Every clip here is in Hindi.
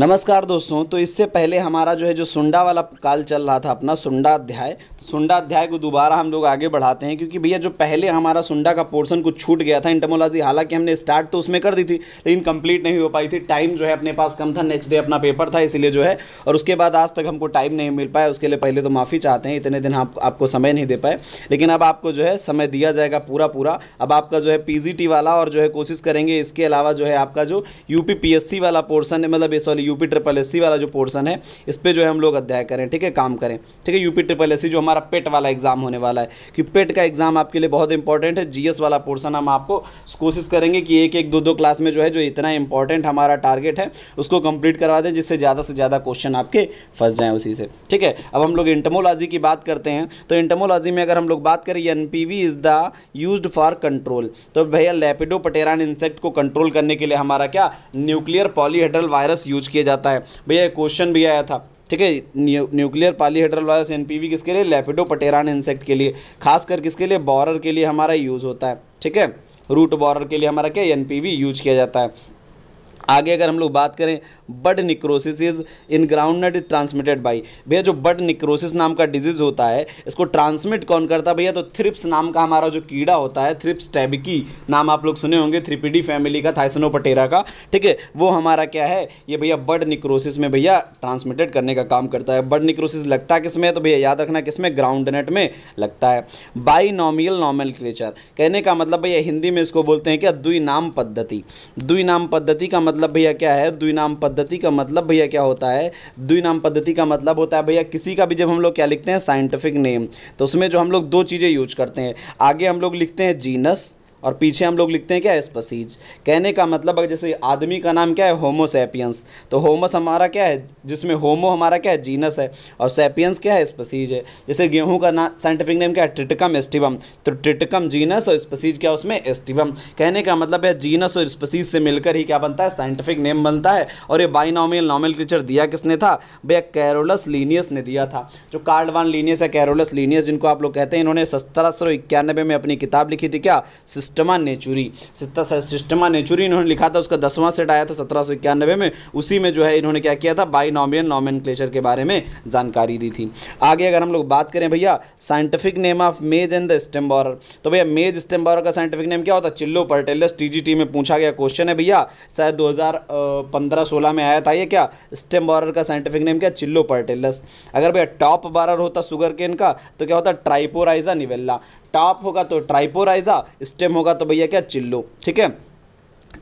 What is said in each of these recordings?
नमस्कार दोस्तों तो इससे पहले हमारा जो है जो सुंडा वाला काल चल रहा था अपना सुंडा अध्याय तो सुंडा अध्याय को दोबारा हम लोग आगे बढ़ाते हैं क्योंकि भैया जो पहले हमारा सुंडा का पोर्शन कुछ छूट गया था इंटमोलॉजी हालांकि हमने स्टार्ट तो उसमें कर दी थी लेकिन कंप्लीट नहीं हो पाई थी टाइम जो है अपने पास कम था नेक्स्ट डे अपना पेपर था इसीलिए जो है और उसके बाद आज तक हमको टाइम नहीं मिल पाया उसके लिए पहले तो माफ़ी चाहते हैं इतने दिन आप, आपको समय नहीं दे पाए लेकिन अब आपको जो है समय दिया जाएगा पूरा पूरा अब आपका जो है पी वाला और जो है कोशिश करेंगे इसके अलावा जो है आपका जो यू वाला पोर्सन मतलब सॉरी यूपी ट्रिपल एस वाला जो पोर्सन है इस पर जो है हम लोग अध्याय करें ठीक है काम करें ठीक है यूपी ट्रिपल एस जो हमारा पेट वाला एग्जाम होने वाला है कि पेट का एग्जाम आपके लिए बहुत इंपॉर्टेंट है जीएस वाला पोर्सन हम आपको कोशिश करेंगे कि एक एक दो दो क्लास में जो है जो इतना इंपॉर्टेंट हमारा टारगेट है उसको कंप्लीट करवा दें जिससे ज़्यादा से ज़्यादा क्वेश्चन आपके फंस जाएँ उसी से ठीक है अब हम लोग इंटमोलॉजी की बात करते हैं तो इंटमोलॉजी में अगर हम लोग बात करें N is the use for control तो भैया लेपिडो पटेरान इंसेक्ट को कंट्रोल करने के लिए हमारा क्या न्यूक्लियर पॉलीहेड्रल वायरस यूज किया किया जाता है भैया एक क्वेश्चन भी आया था ठीक है न्यूक्लियर पालीहेड्रल वायरस एनपीवी किसके लिए लेपिडो पटेरान इंसेक्ट के लिए खासकर किसके लिए बॉरर के लिए हमारा यूज़ होता है ठीक है रूट बॉरर के लिए हमारा क्या एनपीवी यूज किया जाता है आगे अगर हम लोग बात करें bud necrosis is in groundnut is transmitted by भैया जो बड निक्रोसिस नाम का डिजीज होता है इसको ट्रांसमिट कौन करता है भैया तो थ्रिप्स नाम का हमारा जो कीड़ा होता है थ्रिप्स टैबिकी नाम आप लोग सुने होंगे थ्रीपीडी फैमिली का पटेरा का ठीक है वो हमारा क्या है ये भैया बड निक्रोसिस में भैया ट्रांसमिटेड करने का काम करता है बड निक्रोसिस लगता है किसमें तो भैया याद रखना किसमें ग्राउंड नेट में लगता है बाई नॉमियल नॉमल क्लेचर कहने का मतलब भैया हिंदी में इसको बोलते हैं क्या द्विनाम पद्धति द्विनाम पद्धति का मतलब भैया क्या है द्विनाम पद्धति पद्धति का मतलब भैया क्या होता है द्वि नाम पद्धति का मतलब होता है भैया किसी का भी जब हम लोग क्या लिखते हैं साइंटिफिक नेम तो उसमें जो हम लोग दो चीज़ें यूज करते हैं आगे हम लोग लिखते हैं जीनस और पीछे हम लोग लिखते हैं क्या स्पसीज कहने का मतलब अगर जैसे आदमी का नाम क्या है होमो सेपियंस तो होमस हमारा क्या है जिसमें होमो हमारा क्या है जीनस है और सेपियंस क्या है स्पसीज है जैसे गेहूं का नाम साइंटिफिक नेम क्या है ट्रिटिकम एस्टिवम तो ट्रिटकम जीनस और स्पसीज क्या उसमें एस्टिवम कहने का मतलब है जीनस और स्पसीज से मिलकर ही क्या बनता है साइंटिफिक नेम बनता है और ये बाइनॉमियल नॉमल क्रिचर दिया किसने था भैया कैरोलस लीनियस ने दिया था जो कार्डवान लीनियस है कैरोलस लीनियस जिनको आप लोग कहते हैं इन्होंने सत्रह में अपनी किताब लिखी थी क्या सिस्टमा नेचुरी सिस्टमा नेचुरी इन्होंने लिखा था उसका दसवां सेट आया था सत्रह में उसी में जो है इन्होंने क्या किया था बाई नॉमियन नॉमन के बारे में जानकारी दी थी आगे अगर हम लोग बात करें भैया scientific name of maize and the stem तो भैया मेज स्टेम का साइंटिफिक नेम क्या होता है चिल्लो पर्टेलस टीजीटी में पूछा गया क्वेश्चन है भैया शायद दो हज़ार में आया था ये क्या स्टेम का साइंटिफिक नेम क्या चिल्लो पर्टेलस अगर भैया टॉप बारर होता सुगर केन का तो क्या होता ट्राइपोराइजा निवेल्ला टॉप होगा तो ट्राइपोराइजा स्टेम होगा तो भैया क्या चिल्लो ठीक है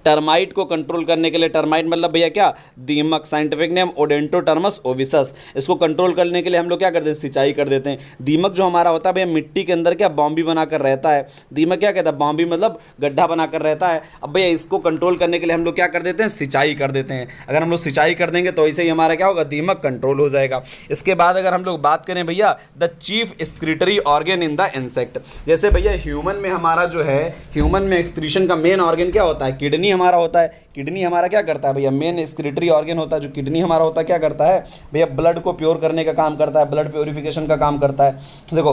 टर्माइट को कंट्रोल करने के लिए टर्माइट मतलब भैया क्या दीमक साइंटिफिक नेम ओडेंटोटर्मस ओविसस इसको कंट्रोल करने के लिए हम लोग क्या करते हैं सिंचाई कर देते हैं दीमक जो हमारा होता है भैया मिट्टी के अंदर क्या बॉम्बी बनाकर रहता है दीमक क्या कहता है बॉम्बी मतलब गड्ढा बनाकर रहता है अब भैया इसको कंट्रोल करने के लिए हम लोग क्या कर देते हैं सिंचाई कर देते हैं अगर हम लोग सिंचाई कर देंगे तो ऐसे ही हमारा क्या होगा दीमक कंट्रोल हो जाएगा इसके बाद अगर हम लोग बात करें भैया the chief secretory organ in the insect जैसे भैया ह्यूमन में हमारा जो है ह्यूमन में एक्सक्रीशन का मेन ऑर्गेन क्या होता है किडनी किडनी हमारा होता है किडनी हमारा क्या करता है भैया मेन स्क्रिटरी ऑर्गेन होता है जो किडनी हमारा होता है क्या करता है भैया ब्लड को प्योर करने का काम करता है ब्लड प्योरिफिकेशन का काम करता है देखो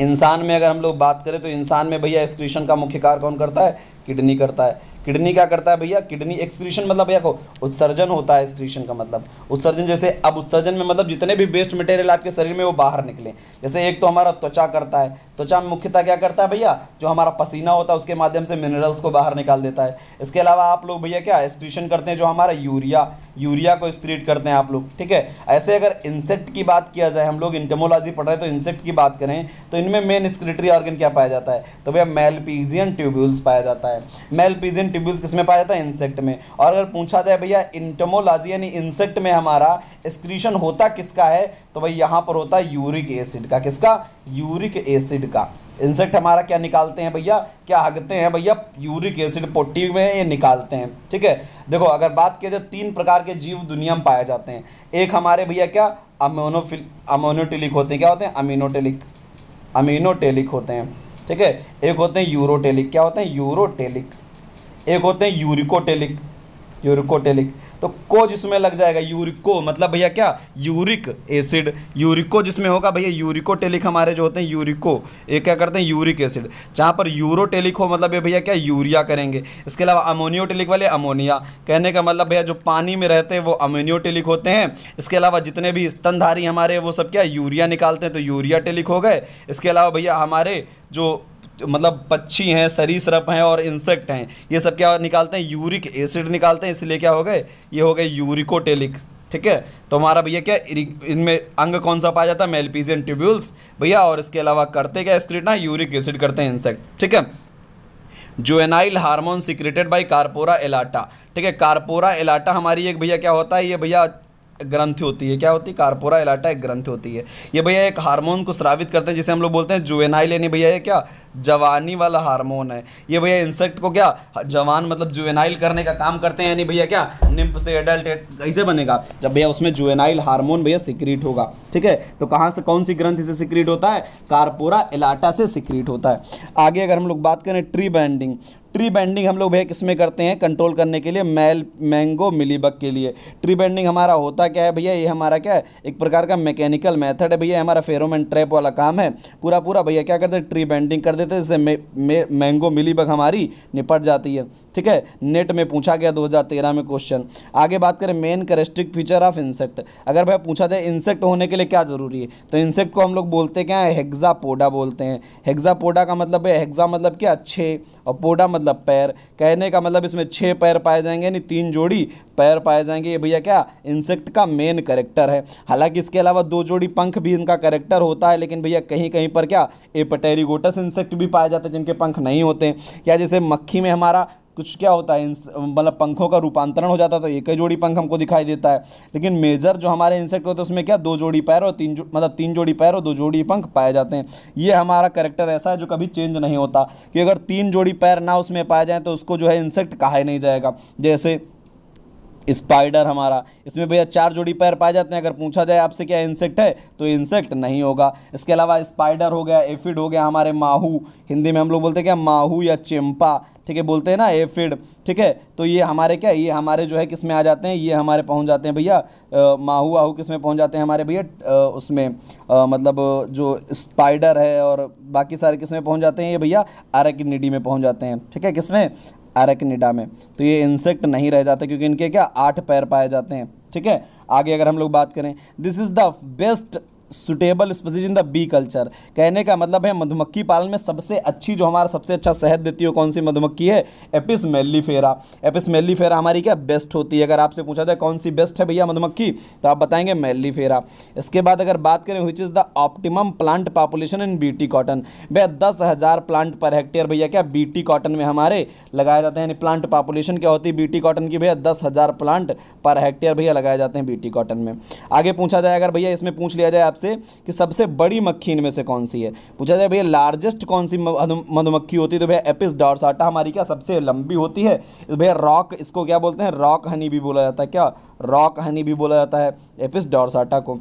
इंसान में अगर हम लोग बात करें तो इंसान में भैया स्क्रीशन का मुख्य कार्य कौन करता है किडनी करता है किडनी क्या करता है भैया किडनी एक्सक्रीशन मतलब भैया को उत्सर्जन होता है एक्सक्रीशन का मतलब उत्सर्जन जैसे अब उत्सर्जन में मतलब जितने भी वेस्ट मटेरियल आपके शरीर में वो बाहर निकले जैसे एक तो हमारा त्वचा करता है त्वचा में मुख्यतः क्या करता है भैया जो हमारा पसीना होता है उसके माध्यम से मिनरल्स को बाहर निकाल देता है इसके अलावा आप लोग भैया क्या एक्सक्रीशन करते हैं जो हमारा यूरिया यूरिया को एक्सक्रीट करते हैं आप लोग ठीक है ऐसे अगर इंसेक्ट की बात किया जाए हम लोग इंटमोलॉजी पढ़ रहे हैं तो इंसेक्ट की बात करें तो इनमें मेन स्क्रिटरी ऑर्गन क्या पाया जाता है तो भैया मेलपीजियन ट्यूब्यूल्स पाया जाता है है मेल पीजन ट्यूब्यूल्स किस में पाया जाता है इंसेक्ट में और अगर पूछा जाए भैया इंटमोलॉजी यानी इंसेक्ट में हमारा एक्सक्रीशन होता किसका है तो भाई यहाँ पर होता है यूरिक एसिड का किसका यूरिक एसिड का इंसेक्ट हमारा क्या निकालते हैं भैया क्या हगते हैं भैया यूरिक एसिड पोटी में ये निकालते हैं ठीक है देखो अगर बात की जाए तीन प्रकार के जीव दुनिया में पाए जाते हैं एक हमारे भैया क्या अमोनोफिल अमोनोटेलिक होते हैं क्या होते हैं अमीनोटेलिक अमीनोटेलिक होते हैं ठीक है एक होते हैं यूरोटेलिक क्या होते हैं यूरोटेलिक एक होते हैं यूरिकोटेलिक यूरिकोटेलिक तो को जिसमें लग जाएगा यूरिको मतलब भैया क्या यूरिक एसिड यूरिको जिसमें होगा भैया यूरिकोटेलिक हमारे जो होते हैं यूरिको ये क्या करते हैं यूरिक एसिड जहाँ पर यूरोटेलिक हो मतलब ये भैया क्या यूरिया करेंगे इसके अलावा अमोनियोटेलिक वाले अमोनिया कहने का मतलब भैया जो पानी में रहते हैं वो अमोनियोटेलिक होते हैं इसके अलावा जितने भी स्तनधारी हमारे वो सब क्या यूरिया निकालते हैं तो यूरिया टेलिक हो गए इसके अलावा भैया हमारे जो मतलब पक्षी हैं सरीसरप हैं और इंसेक्ट हैं ये सब क्या निकालते हैं यूरिक एसिड निकालते हैं इसलिए क्या हो गए ये हो गए यूरिकोटेलिक ठीक है तो हमारा भैया क्या इनमें अंग कौन सा पाया जाता है मेलपीजियन ट्यूब्यूल्स भैया और इसके अलावा करते क्या स्क्रीट ना यूरिक एसिड करते हैं इंसेक्ट ठीक है juvenile hormone secreted by corpora allata ठीक है कारपोरा एलाटा हमारी एक भैया क्या होता है ये भैया ग्रंथि होती है क्या होती है कारपोरा इलाटा एक ग्रंथि होती है ये भैया एक हार्मोन को स्रावित करते हैं जिसे हम लोग बोलते हैं जुवेनाइल यानी भैया ये क्या जवानी वाला हार्मोन है ये भैया इंसेक्ट को क्या जवान मतलब जुवेनाइल करने का काम करते हैं यानी भैया क्या निम्प से एडल्ट कैसे बनेगा जब भैया उसमें जुवेनाइल हार्मोन भैया सिक्रीट होगा ठीक है तो कहाँ से कौन सी ग्रंथ से सिक्रीट होता है कारपोरा इलाटा से सिक्रीट होता है आगे अगर हम लोग बात करें ट्री बैंडिंग ट्री बैंडिंग हम लोग भैया किसमें करते हैं कंट्रोल करने के लिए मैल मैंगो मिलीबग के लिए ट्री बैंडिंग हमारा होता क्या है भैया ये हमारा क्या है एक प्रकार का मैकेनिकल मेथड है भैया हमारा फेरोमैन ट्रैप वाला काम है पूरा पूरा भैया क्या करते हैं ट्री बैंडिंग कर देते हैं जिससे मैंगो मिलीबग हमारी निपट जाती है ठीक है नेट में पूछा गया तेरह में क्वेश्चन आगे बात करें main characteristic feature of insect अगर भैया पूछा जाए इंसेक्ट होने के लिए क्या ज़रूरी है तो इंसेक्ट को हम लोग बोलते क्या है पोडा बोलते हैं पोडा का मतलब भैया हेग्जा मतलब क्या अच्छे और पोडा मतलब मतलब पैर कहने का मतलब इसमें छः पैर पाए जाएंगे यानी तीन जोड़ी पैर पाए जाएंगे ये भैया क्या इंसेक्ट का मेन करेक्टर है हालांकि इसके अलावा दो जोड़ी पंख भी इनका करेक्टर होता है लेकिन भैया कहीं कहीं पर क्या एपटेरिगोटस इंसेक्ट भी पाए जाते हैं जिनके पंख नहीं होते क्या जैसे मक्खी में हमारा कुछ क्या होता है मतलब पंखों का रूपांतरण हो जाता है तो एक ही जोड़ी पंख हमको दिखाई देता है लेकिन मेजर जो हमारे इंसेक्ट होते हैं उसमें क्या दो जोड़ी पैर और तीन जो मतलब तीन जोड़ी पैर और दो जोड़ी पंख पाए जाते हैं ये हमारा करेक्टर ऐसा है जो कभी चेंज नहीं होता कि अगर तीन जोड़ी पैर ना उसमें पाए जाए तो उसको जो है इंसेक्ट कहा नहीं जाएगा जैसे स्पाइडर हमारा इसमें भैया चार जोड़ी पैर पाए जाते हैं अगर पूछा जाए आपसे क्या इंसेक्ट है तो इंसेक्ट नहीं होगा इसके अलावा स्पाइडर हो गया एफिड हो गया हमारे माहू हिंदी में हम लोग बोलते हैं क्या माहू या चिम्पा ठीक है बोलते हैं ना एफिड ठीक है तो ये हमारे क्या ये हमारे जो है किस में आ जाते हैं ये हमारे पहुँच जाते हैं भैया माहू आहू किस में पहुँच जाते हैं हमारे भैया उसमें आ, मतलब जो स्पाइडर है और बाकी सारे किस में पहुँच जाते हैं ये भैया आरकनिडी में पहुँच जाते हैं ठीक है किस में एरेक्निडा में तो ये इंसेक्ट नहीं रह जाते क्योंकि इनके क्या आठ पैर पाए जाते हैं ठीक है आगे अगर हम लोग बात करें this is the best suitable species in the bee culture कहने का मतलब है मधुमक्खी पालन में सबसे अच्छी जो हमारा सबसे अच्छा शहद देती है कौन सी मधुमक्खी है एपिस मेलीफेरा एपिस मेलीफेरा हमारी क्या बेस्ट होती है अगर आपसे पूछा जाए कौन सी बेस्ट है भैया मधुमक्खी तो आप बताएंगे मेलीफेरा इसके बाद अगर बात करें which is the optimum plant population in B cotton भैया दस हज़ार प्लांट पर हेक्टेयर भैया क्या बी कॉटन में हमारे लगाए जाते हैं यानी प्लांट पॉपुलेशन क्या होती है बी कॉटन की भैया दस हज़ार प्लांट पर हेक्टेयर भैया लगाए जाते हैं बी कॉटन में आगे पूछा जाए अगर भैया इसमें पूछ लिया जाए आपसे से कि सबसे बड़ी मक्खी इनमें से कौन सी है पूछा जाए भैया लार्जेस्ट कौन सी मधुमक्खी होती है तो भैया एपिस डॉर्साटा हमारी क्या सबसे लंबी होती है भैया रॉक इसको क्या बोलते हैं रॉक हनी भी बोला जाता है क्या रॉक हनी भी बोला जाता है एपिस डॉर्साटा को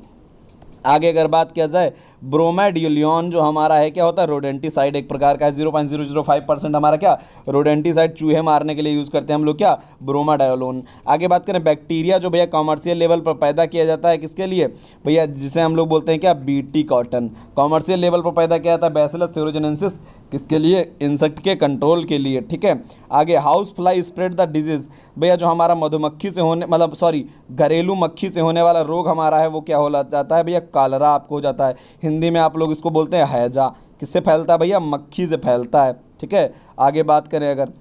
आगे अगर बात किया जाए ब्रोमाडियोलियन जो हमारा है क्या होता है रोडेंटिसाइड एक प्रकार का है zero point zero zero five percent हमारा क्या रोडेंटिसाइड चूहे मारने के लिए यूज़ करते हैं हम लोग क्या ब्रोमाडायोलोन आगे बात करें बैक्टीरिया जो भैया कॉमर्शियल लेवल पर पैदा किया जाता है किसके लिए भैया जिसे हम लोग बोलते हैं क्या बी कॉटन कॉमर्शियल लेवल पर पैदा किया जाता है बैसलस थ्योरोजेनेसिस किसके लिए इंसेक्ट के कंट्रोल के लिए ठीक है आगे house fly spread the disease भैया जो हमारा मधुमक्खी से होने मतलब सॉरी घरेलू मक्खी से होने वाला रोग हमारा है वो क्या हो जाता है भैया कालरा आपको हो जाता है हिंदी में आप लोग इसको बोलते हैं हैजा किससे फैलता है भैया मक्खी से फैलता है ठीक है आगे बात करें अगर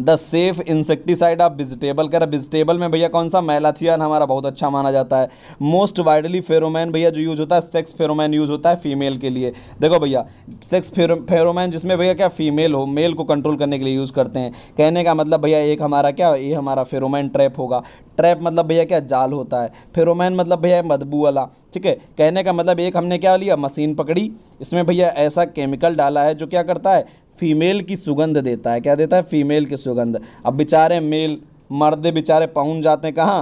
the safe insecticide of vegetable कह रहा वेजिटेबल में भैया कौन सा मैलाथियन हमारा बहुत अच्छा माना जाता है मोस्ट वाइडली फेरोमैन भैया जो यूज होता है सेक्स फेरोमैन यूज होता है फीमेल के लिए देखो भैया सेक्स फेरोमैन जिसमें भैया क्या फीमेल हो मेल को कंट्रोल करने के लिए यूज़ करते हैं कहने का मतलब भैया एक हमारा क्या ये हमारा फेरोमैन ट्रैप होगा ट्रैप मतलब भैया क्या जाल होता है फेरोमैन मतलब भैया बदबू वाला ठीक है कहने का मतलब एक हमने क्या लिया मशीन पकड़ी इसमें भैया ऐसा केमिकल डाला है जो क्या करता है फीमेल की सुगंध देता है क्या देता है फीमेल की सुगंध अब बेचारे मेल मर्द बेचारे पहुँच जाते हैं कहाँ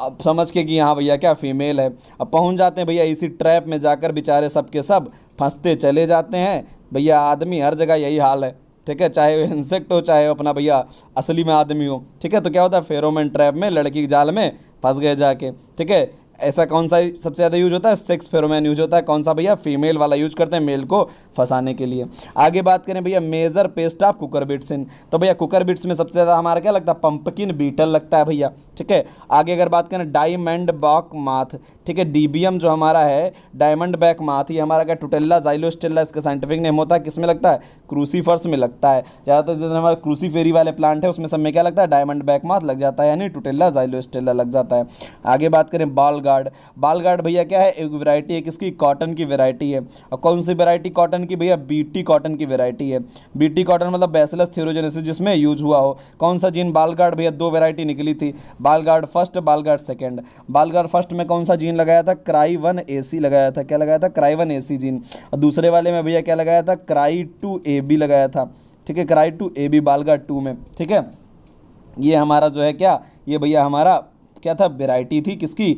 अब समझ के कि हाँ भैया क्या फीमेल है अब पहुँच जाते हैं भैया इसी ट्रैप में जाकर बेचारे सब के सब फंसते चले जाते हैं भैया आदमी हर जगह यही हाल है ठीक है चाहे वो इंसेक्ट हो चाहे अपना भैया असली में आदमी हो ठीक है तो क्या होता है फेरोमैन ट्रैप में लड़की जाल में फंस गए जाके ठीक है ऐसा कौन सा सबसे ज़्यादा यूज होता है सेक्स फेरोमैन यूज होता है कौन सा भैया फीमेल वाला यूज करते हैं मेल को फंसाने के लिए आगे बात करें भैया major pest of cucurbits in तो भैया कुकर बिट्स में सबसे ज़्यादा हमारा क्या लगता है पंपकिन बीटल लगता है भैया ठीक है आगे अगर बात करें डायमंड बॉक माथ ठीक है डीबीएम जो हमारा है डायमंड बैक माथ ये हमारा क्या टुटेला जाइलोस्टेला इसका साइंटिफिक नेम होता है किस में लगता है क्रूसीफर्स में लगता है ज़्यादातर जितने हमारे क्रूसी फेरी वाले प्लांट है उसमें सब में क्या लगता है डायमंड बैक माथ लग जाता है यानी टुटेला जाइलोस्टेला लग जाता है आगे बात करें बाल गार्ड बाल गार्ड भैया क्या है एक वेरायटी है किसकी कॉटन की वेरायटी है और कौन सी वेरायटी कॉटन की भैया बी कॉटन की वेरायटी है बी कॉटन मतलब बैसलस थेरोजेनेसिस जिसमें यूज हुआ हो कौन सा जीन बाल गार्ड भैया दो वेरायटी निकली थी Bollgard first Bollgard second Bollgard first में कौन सा जीन लगाया था क्राई वन ए लगाया था क्या लगाया था क्राई वन ए जीन और दूसरे वाले में भैया क्या लगाया था क्राई टू ए लगाया था ठीक है cry two A B Bollgard two में ठीक है ये हमारा जो है क्या ये भैया हमारा क्या था वेराइटी थी किसकी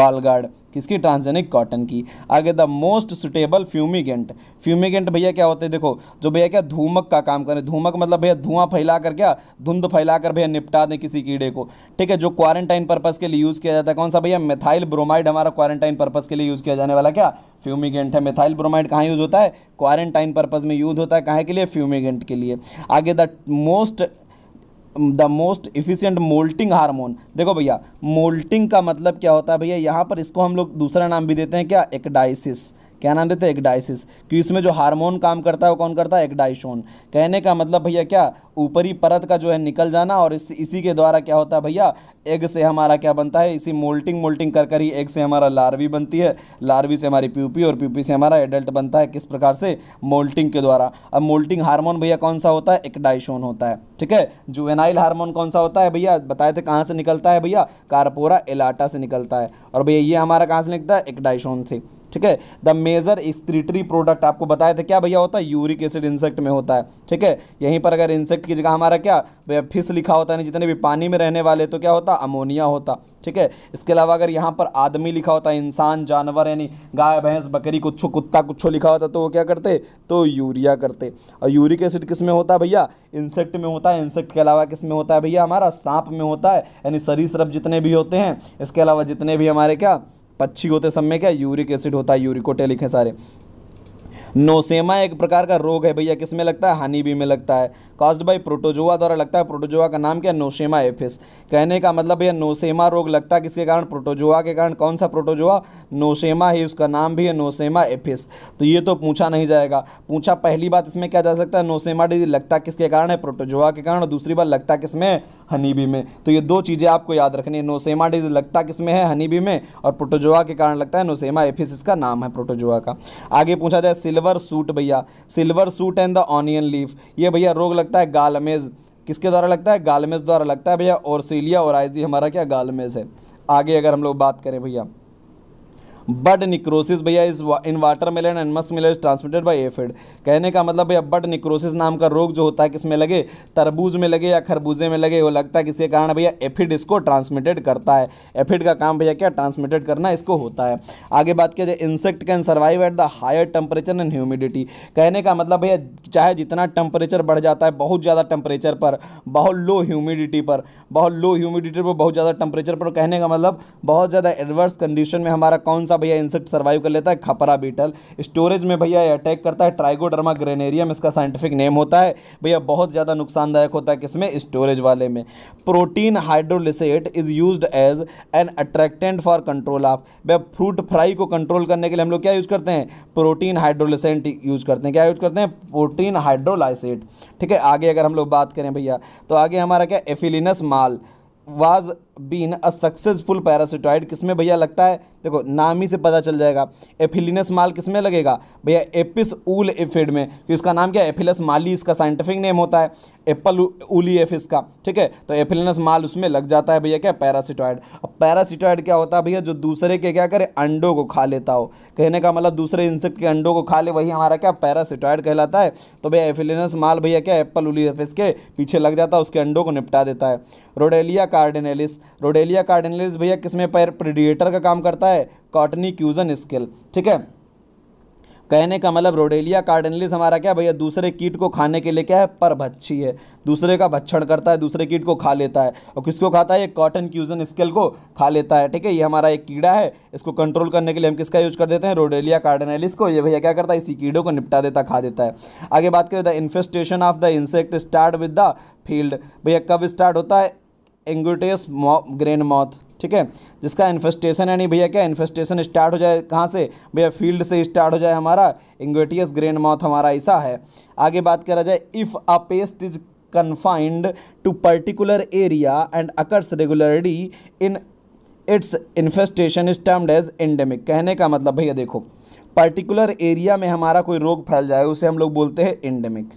बालगार्ड किसकी ट्रांसजेनिक कॉटन की आगे the most suitable fumigant fumigant भैया क्या होते हैं देखो जो भैया क्या धूमक का काम करें धूमक मतलब भैया धुआं फैला कर क्या धुंध फैला कर भैया निपटा दें किसी कीड़े को ठीक है जो क्वारंटाइन पर्पज़ के लिए यूज़ किया जाता है कौन सा भैया मेथाइल ब्रोमाइड हमारा क्वारंटाइन पर्पज़ के लिए यूज़ किया जाने वाला क्या फ्यूमिगेंट है मेथाइल ब्रोमाइड कहाँ यूज़ होता है क्वारंटाइन पर्पज़ में यूज होता है कहाँ के लिए फ्यूमिगेंट के लिए आगे the most the most efficient moulting hormone देखो भैया मोल्टिंग का मतलब क्या होता है भैया यहाँ पर इसको हम लोग दूसरा नाम भी देते हैं क्या एकडाइसिस क्या नाम देते हैं एकडाइसिस कि इसमें जो हार्मोन काम करता है वो कौन करता है एकडाइशोन कहने का मतलब भैया क्या ऊपरी परत का जो है निकल जाना और इस, इसी के द्वारा क्या होता है भैया एग से हमारा क्या बनता है इसी मोल्टिंग मोल्टिंग कर कर ही एग से हमारा लार्वी बनती है लार्वी से हमारी प्यूपी और प्यूपी से हमारा एडल्ट बनता है किस प्रकार से मोल्टिंग के द्वारा अब मोल्टिंग हार्मोन भैया कौन सा होता है एकडाइशोन होता है ठीक है जुवेनाइल हार्मोन कौन सा होता है भैया बताए थे कहाँ से निकलता है भैया कारपोरा एलाटा से निकलता है और भैया ये हमारा कहाँ से निकलता है एकडाइशोन से ठीक है द मेजर स्क्रीटरी प्रोडक्ट आपको बताया था क्या भैया होता है यूरिक एसिड इंसेक्ट में होता है ठीक है यहीं पर अगर इंसेक्ट की जगह हमारा क्या भैया तो फिश लिखा होता है जितने भी पानी में रहने वाले तो क्या होता अमोनिया होता ठीक है इसके अलावा अगर यहाँ पर आदमी लिखा होता है इंसान जानवर यानी गाय भैंस बकरी कुछ कुत्ता कुछ लिखा होता तो वो क्या करते तो यूरिया करते और यूरिक एसिड किस में होता है भैया इंसेक्ट में होता है इंसेक्ट के अलावा किस में होता है भैया हमारा सांप में होता है यानी सरीसृप जितने भी होते हैं इसके अलावा जितने भी हमारे क्या पक्षी होते सब में क्या यूरिक एसिड होता है यूरिकोटेलिक है सारे नोसेमा एक प्रकार का रोग है भैया किसमें लगता है हनी बी में लगता है कॉस्ड बाई प्रोटोजोआ द्वारा लगता है प्रोटोजोआ का नाम क्या है नोसेमा एफिस कहने का मतलब भैया नोसेमा रोग लगता है किसके कारण प्रोटोजोआ के कारण कौन सा प्रोटोजोआ नोसेमा ही उसका नाम भी है नोसेमा एफिस तो ये तो पूछा नहीं जाएगा पूछा पहली बात इसमें क्या जा सकता है नोसेमा डिजीज लगता किसके कारण है प्रोटोजोआ के कारण और दूसरी बार लगता किसमें में हनीबी में तो ये दो चीज़ें आपको याद रखनी है नोसेमा डिजीज लगता किसमें है है हनीबी में और प्रोटोजोआ के कारण लगता है नोसेमा एफिस इसका नाम है प्रोटोजोआ का आगे पूछा जाए सिल सिल्वर सूट भैया silver shoot and the onion leaf ये भैया रोग लगता है गालमेज किसके द्वारा लगता है गालमेज द्वारा लगता है भैया सीलिया और आइजी हमारा क्या गालमेज है आगे अगर हम लोग बात करें भैया बड निक्रोसिस भैया is in watermelon and muskmelon is transmitted by aphid कहने का मतलब भैया बड निक्रोसिस नाम का रोग जो होता है किसमें लगे तरबूज में लगे या खरबूजे में लगे वो लगता है किसी कारण भैया एफिड इसको ट्रांसमिटेड करता है एफिड का काम भैया क्या ट्रांसमिटेड करना इसको होता है आगे बात किया जाए insect can survive at the higher temperature and humidity कहने का मतलब भैया चाहे जितना टेम्परेचर बढ़ जाता है बहुत ज़्यादा टेम्परेचर पर बहुत लो ह्यूमिडिटी पर बहुत लो ह्यूमिडिटी पर बहुत ज़्यादा टेम्परेचर पर कहने का मतलब बहुत ज़्यादा एडवर्स कंडीशन में हमारा कौन सा भैया इंसेक्ट सर्वाइव कर लेता है खपरा बीटल स्टोरेज में भैया अटैक करता है ट्राइगोडर्मा ग्रेनेरियम इसका साइंटिफिक नेम होता है भैया बहुत ज़्यादा नुकसानदायक होता है किसमें स्टोरेज वाले में protein hydrolysate is use as an attractant for control of भैया फ्रूट फ्राई को कंट्रोल करने के लिए हम लोग क्या यूज़ करते हैं प्रोटीन हाइड्रोलिसेंट यूज करते हैं क्या यूज करते हैं प्रोटीन हाइड्रोलाइसेट ठीक है आगे अगर हम लोग बात करें भैया तो आगे हमारा क्या Aphelinus mali was been a successful parasitoid किसमें भैया लगता है देखो नाम ही से पता चल जाएगा एफिलिनस माल किस में लगेगा भैया एपिस ऊल एफिड में तो इसका नाम क्या एफिलस माली इसका साइंटिफिक नेम होता है एप्पल उली एफिस का ठीक है तो एफिलिनस माल उसमें लग जाता है भैया क्या पैरासिटॉइड अब पैरासिटॉइड क्या होता है भैया जो दूसरे के क्या करे अंडों को खा लेता हो कहने का मतलब दूसरे इंसेक्ट के अंडों को खा ले वही हमारा क्या पैरासिटॉइड कहलाता है तो भैया एफिलिनस माल भैया क्या एप्पल उली एफिस के पीछे लग जाता है उसके अंडों को निपटा देता है रोडेलिया कार्डेनेलिस रोडेलिया कार्डिनलिस भैया किसमें पैर प्रिडिएटर का काम करता है कॉटनी क्यूजन स्केल ठीक है कहने का मतलब रोडेलिया कार्डनलिस हमारा क्या भैया दूसरे कीट को खाने के लिए क्या है पर भच्छी है दूसरे का भक्षण करता है दूसरे कीट को खा लेता है और किसको खाता है कॉटन क्यूजन स्केल को खा लेता है ठीक है ये हमारा एक कीड़ा है इसको कंट्रोल करने के लिए हम किसका यूज कर देते हैं रोडेलिया कार्डनलिस को ये भैया क्या करता है इसी कीड़ों को निपटा देता खा देता है आगे बात करें the infestation of the insect start with the field भैया कब स्टार्ट होता है एंगुटेस ग्रेन मॉथ ठीक है जिसका इन्फेस्टेशन यानी भैया क्या इन्फेस्टेशन स्टार्ट हो जाए कहाँ से भैया फील्ड से स्टार्ट हो जाए हमारा एंगुटियस ग्रेन मॉथ हमारा ऐसा है आगे बात करा जाए if a pest is confined to particular area and occurs regularly in its infestation is termed as endemic कहने का मतलब भैया देखो पर्टिकुलर एरिया में हमारा कोई रोग फैल जाए उसे हम लोग बोलते हैं एंडेमिक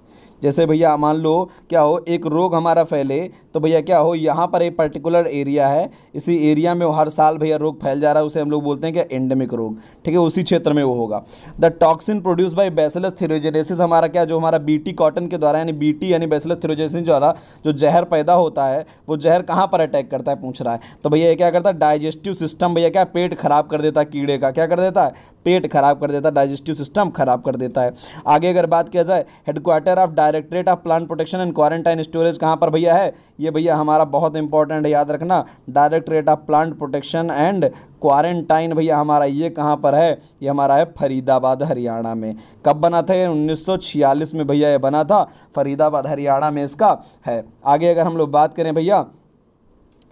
जैसे भैया मान लो क्या हो एक रोग हमारा फैले तो भैया क्या हो यहाँ पर एक पर्टिकुलर एरिया है इसी एरिया में हर साल भैया रोग फैल जा रहा है उसे हम लोग बोलते हैं क्या एंडेमिक रोग ठीक है उसी क्षेत्र में वो होगा the toxin produce by Bacillus thuringiensis हमारा क्या जो हमारा बी कॉटन के द्वारा यानी बी यानी बेसिलस थीरोजेनेसिस द्वारा जो जहर पैदा होता है वो जहर कहाँ पर अटैक करता है पूछ रहा है तो भैया क्या करता है डाइजेस्टिव सिस्टम भैया क्या पेट खराब कर देता है कीड़े का क्या कर देता है पेट खराब कर देता है डाइजेस्टिव सिस्टम खराब कर देता है आगे अगर बात किया जाए headquarter of directorate of plant protection and quarantine storage कहाँ पर भैया है ये भैया हमारा बहुत इंपॉर्टेंट है याद रखना directorate of plant protection and quarantine भैया हमारा ये कहाँ पर है ये हमारा है फरीदाबाद हरियाणा में कब बना था ये उन्नीस में भैया ये बना था फरीदाबाद हरियाणा में इसका है आगे अगर हम लोग बात करें भैया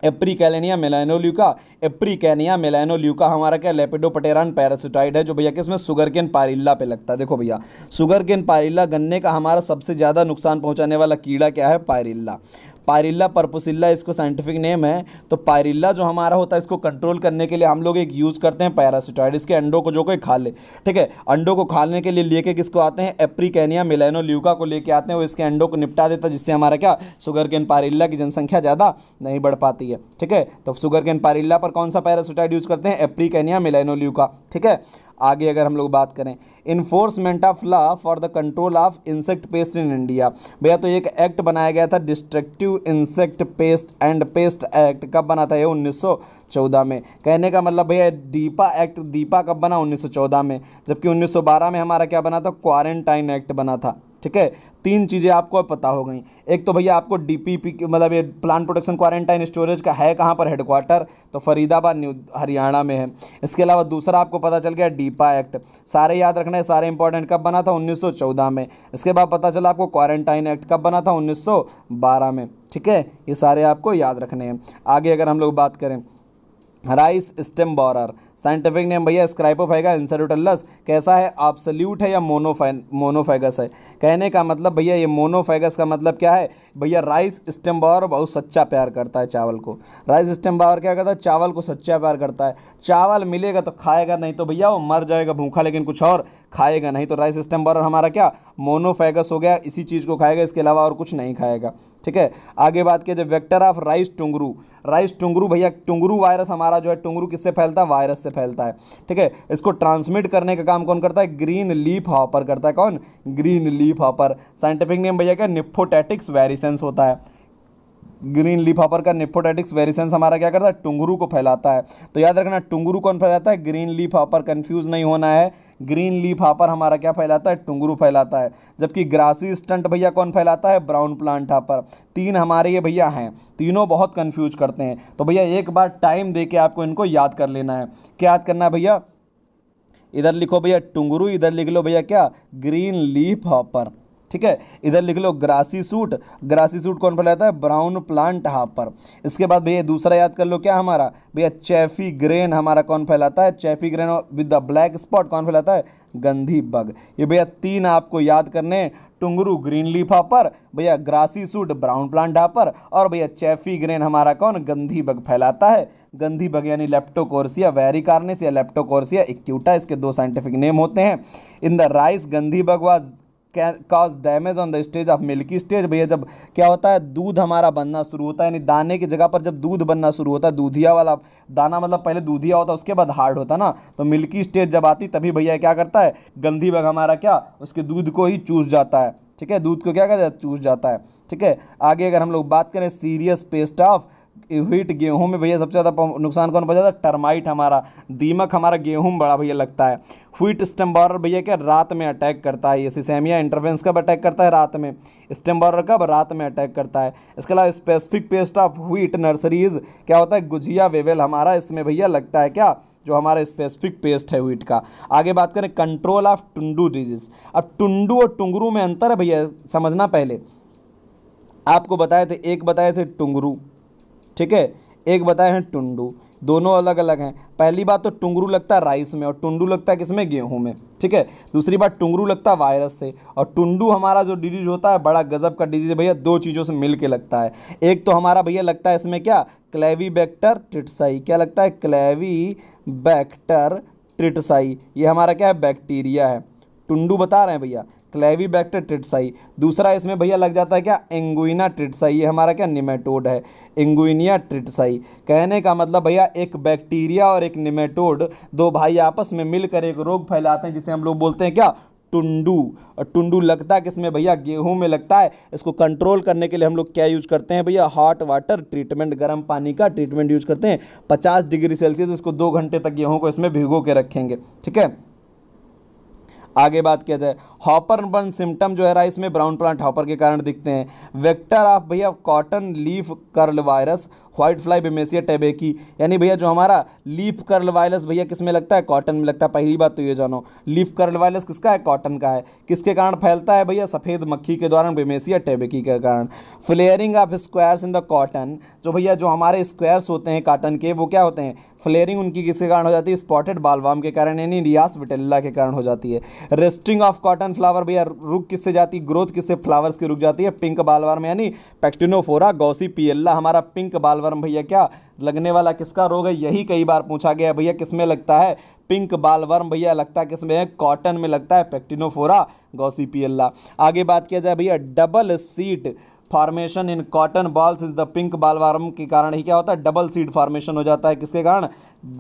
एप्रीकैलिया मेलानोल्यूका एप्रीकैनिया मेलानोल्यूका हमारा क्या लेपिडोपटेरान पैरासिटाइड है जो भैया किसमें सुगर केन पारिल्ला पे लगता है देखो भैया सुगर केन पारिल्ला गन्ने का हमारा सबसे ज़्यादा नुकसान पहुंचाने वाला कीड़ा क्या है पायरिल्ला पायरिल्ला पर्पोसिल्ला इसको साइंटिफिक नेम है तो पायरिल्ला जो हमारा होता है इसको कंट्रोल करने के लिए हम लोग एक यूज़ करते हैं पैरासिटॉइड इसके अंडों को जो कोई खा ले ठीक है अंडों को खाने के लिए लेके किसको आते हैं मिलेनो ल्यूका को लेके आते हैं वो इसके अंडों को निपटा देता है जिससे हमारा क्या शुगर केन पारिल्ला की जनसंख्या ज़्यादा नहीं बढ़ पाती है ठीक है तो शुगर केन पारिल्ला पर कौन सा पैरासिटाइड यूज़ करते हैं मिलेनो ल्यूका ठीक है आगे अगर हम लोग बात करें enforcement of law for the control of insect pest in India भैया तो एक एक्ट बनाया गया था destructive insect pest and pest act कब बना था ये 1914 में कहने का मतलब भैया दीपा एक्ट दीपा कब बना 1914 में जबकि 1912 में हमारा क्या बना था क्वारंटाइन एक्ट बना था ठीक है तीन चीज़ें आपको पता हो गई एक तो भैया आपको डीपीपी मतलब ये प्लान प्रोटेक्शन क्वारंटाइन स्टोरेज का है कहाँ पर हेडक्वार्टर तो फरीदाबाद न्यू हरियाणा में है इसके अलावा दूसरा आपको पता चल गया डीपा एक्ट सारे याद रखना है सारे इंपॉर्टेंट कब बना था 1914 में इसके बाद पता चला आपको क्वारंटाइन एक्ट कब बना था उन्नीस में ठीक है ये सारे आपको याद रखने हैं आगे अगर हम लोग बात करें rice stem borer scientific name भैया स्क्राइपोफाइगा इंसरोटल्लस कैसा है सल्यूट है या मोनोफाइ मोनोफाइगस है कहने का मतलब भैया ये मोनोफाइगस का मतलब क्या है भैया राइस स्टेम्बावर बहुत सच्चा प्यार करता है चावल को राइस स्टेम्बावर क्या करता है चावल को सच्चा प्यार करता है चावल मिलेगा तो खाएगा नहीं तो भैया वो मर जाएगा भूखा लेकिन कुछ और खाएगा नहीं तो राइस स्टेम्बावर हमारा क्या मोनोफाइगस हो गया इसी चीज़ को खाएगा इसके अलावा और कुछ नहीं खाएगा ठीक है आगे बात किया जाए vector of rice tungro rice tungro भैया टुंगरू वायरस हमारा जो है टुंगरू किससे फैलता है वायरस से फैलता है ठीक है इसको ट्रांसमिट करने का काम कौन करता है ग्रीन लीफ हॉपर करता है कौन green leaf hopper scientific name भैया क्या निफोटेटिक्स वेरिसेंस होता है ग्रीन लीफ हॉपर का निफ्टोटेटिक्स वेरिसेंस हमारा क्या करता है टुंगरू को फैलाता है तो याद रखना टुंगरू कौन फैलाता है ग्रीन लीफ हॉपर कन्फ्यूज नहीं होना है ग्रीन लीफ हापर हमारा क्या फैलाता है टुंगरू फैलाता है जबकि ग्रासी स्टंट भैया कौन फैलाता है ब्राउन प्लांट हापर तीन हमारे ये भैया हैं तीनों बहुत कन्फ्यूज करते हैं तो भैया एक बार टाइम दे के आपको इनको याद कर लेना है क्या याद करना है भैया इधर लिखो भैया टुंगरू इधर लिख लो भैया क्या ग्रीन लीफ हॉपर ठीक है इधर लिख लो ग्रासी सूट ग्रासी सूट कौन फैलाता है ब्राउन प्लांट हापर इसके बाद भैया दूसरा याद कर लो क्या हमारा भैया चैफी ग्रेन हमारा कौन फैलाता है chaffy grain with the black spot कौन फैलाता है गंधी बग ये भैया तीन आपको याद करने टुंगरू ग्रीन लीफ हापर भैया grassy shoot brown plant hopper और भैया चैफी ग्रेन हमारा कौन गंधी बग फैलाता है गंधी बग यानी लेप्टोकोर्सिया कार्नेस या लेप्टोकोर्सिया इक्यूटा इसके दो साइंटिफिक नेम होते हैं in the rice gandhi bug was cause damage on the stage of milky stage भैया जब क्या होता है दूध हमारा बनना शुरू होता है यानी दाने की जगह पर जब दूध बनना शुरू होता है दूधिया वाला दाना मतलब पहले दूधिया होता है उसके बाद हार्ड होता ना तो मिल्की स्टेज जब आती तभी भैया क्या करता है गंधी बग हमारा क्या उसके दूध को ही चूस जाता है ठीक है दूध को क्या कहते हैं चूस जाता है ठीक है आगे अगर हम लोग बात करें सीरियस पेस्ट ऑफ व्हीट गेहूं में भैया सबसे ज़्यादा नुकसान कौन पहुँचा था टर्माइट हमारा दीमक हमारा गेहूं बड़ा भैया लगता है व्हीट स्टेम बॉर्डर भैया क्या रात में अटैक करता है ये सिसेमिया इंटरफेंस कब अटैक करता है रात में स्टेम बॉर्डर कब रात में अटैक करता है इसके अलावा specific pest of wheat nurseries क्या होता है गुजिया वेवेल हमारा इसमें भैया लगता है क्या जो हमारा स्पेसिफिक पेस्ट है व्हीट का आगे बात करें कंट्रोल ऑफ टुंडू डिजीज अब टुंडू और टुंगरू में अंतर है भैया समझना पहले आपको बताए थे एक बताए थे टुंगरू ठीक है एक बताए हैं टुंडू दोनों अलग अलग हैं पहली बात तो टुंगरू लगता है राइस में और टुंडू लगता है किसमें गेहूं में ठीक है दूसरी बात टुंगरू लगता है वायरस से और टुंडू हमारा जो डिजीज होता है बड़ा गजब का डिजीज भैया दो चीज़ों से मिल के लगता है एक तो हमारा भैया लगता है इसमें क्या क्लेवी बैक्टर ट्रिटसाई क्या लगता है क्लेवी बैक्टर ट्रिटसाई ये हमारा क्या है बैक्टीरिया है टुंडू बता रहे हैं भैया क्लेवीबैक्टर ट्रिटसाई दूसरा इसमें भैया लग जाता है क्या एंगुइना ट्रिटसाई ये हमारा क्या निमेटोड है एंगुइनिया ट्रिटसाई कहने का मतलब भैया एक बैक्टीरिया और एक निमेटोड दो भाई आपस में मिलकर एक रोग फैलाते हैं जिसे हम लोग बोलते हैं क्या टुंडू और टुंडू लगता है किसमें भैया गेहूं में लगता है इसको कंट्रोल करने के लिए हम लोग क्या यूज करते हैं भैया हॉट वाटर ट्रीटमेंट गर्म पानी का ट्रीटमेंट यूज करते हैं 50 डिग्री सेल्सियस इसको दो घंटे तक गेहूं को इसमें भिगो के रखेंगे ठीक है आगे बात किया जाए हॉपर बर्न सिम्टम जो है राइस इसमें ब्राउन प्लांट हॉपर के कारण दिखते हैं वेक्टर ऑफ भैया cotton leaf curl virus white fly Bemisia tabaci यानी भैया जो हमारा लीफ कर्ल वायरस भैया किस में लगता है कॉटन में लगता है पहली बात तो ये जानो लीफ कर्ल वायरस किसका है कॉटन का है किसके कारण फैलता है भैया सफ़ेद मक्खी के द्वारा बेमेसिया टेबेकी के कारण flaring of squares in the cotton जो भैया जो हमारे स्क्वायर्स होते हैं काटन के वो क्या होते हैं फ्लेयरिंग उनकी किसके कारण हो जाती है स्पॉटेड बालवाम के कारण यानी रियास विटेल्ला के कारण हो जाती है रेस्टिंग ऑफ कॉटन सनफ्लावर भैया रुक किससे जाती ग्रोथ किससे फ्लावर्स की रुक जाती है पिंक बालवर्म यानी पैक्टिनोफोरा गौसी पियल्ला हमारा पिंक बालवर्म भैया क्या लगने वाला किसका रोग है यही कई बार पूछा गया भैया किस में लगता है पिंक बालवर्म भैया लगता है किसमें है कॉटन में लगता है पैक्टिनोफोरा गौसी पियल्ला आगे बात किया जाए भैया double seed formation in cotton bolls is the pink boll worm के कारण ही क्या होता है डबल सीड फॉर्मेशन हो जाता है किसके कारण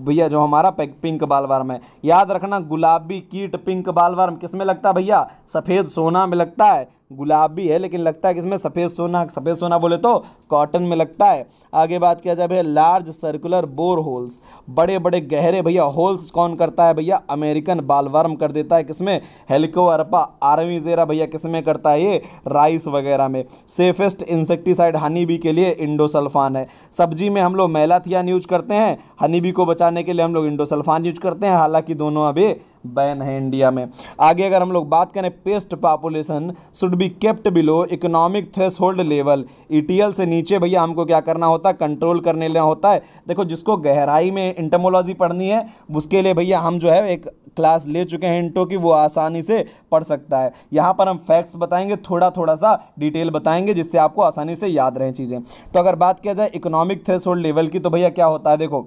भैया जो हमारा पिंक बाल वार्म है याद रखना गुलाबी कीट पिंक बाल किस में लगता है भैया सफ़ेद सोना में लगता है गुलाबी है लेकिन लगता है कि इसमें सफ़ेद सोना सफ़ेद सोना बोले तो कॉटन में लगता है आगे बात किया जाए भैया लार्ज सर्कुलर बोर होल्स बड़े बड़े गहरे भैया होल्स कौन करता है भैया अमेरिकन बालवर्म कर देता है किसमें हेलिको अरपा आर्मी जेरा भैया किसमें करता है ये राइस वगैरह में सेफेस्ट इंसेक्टिसाइड हनी बी के लिए इंडोसल्फान है सब्जी में हम लोग मैलाथियान यूज करते हैं हनी बी को बचाने के लिए हम लोग इंडोसल्फान यूज करते हैं हालाँकि दोनों अभी बैन है इंडिया में आगे अगर हम लोग बात करें pest population should be kept below economic threshold level E e से नीचे भैया हमको क्या करना होता है कंट्रोल करने लेना होता है देखो जिसको गहराई में इंटमोलॉजी पढ़नी है उसके लिए भैया हम जो है एक क्लास ले चुके हैं इंटो की वो आसानी से पढ़ सकता है यहाँ पर हम फैक्ट्स बताएंगे थोड़ा थोड़ा सा डिटेल बताएंगे जिससे आपको आसानी से याद रहें चीज़ें तो अगर बात किया जाए इकोनॉमिक थ्रेस लेवल की तो भैया क्या होता है देखो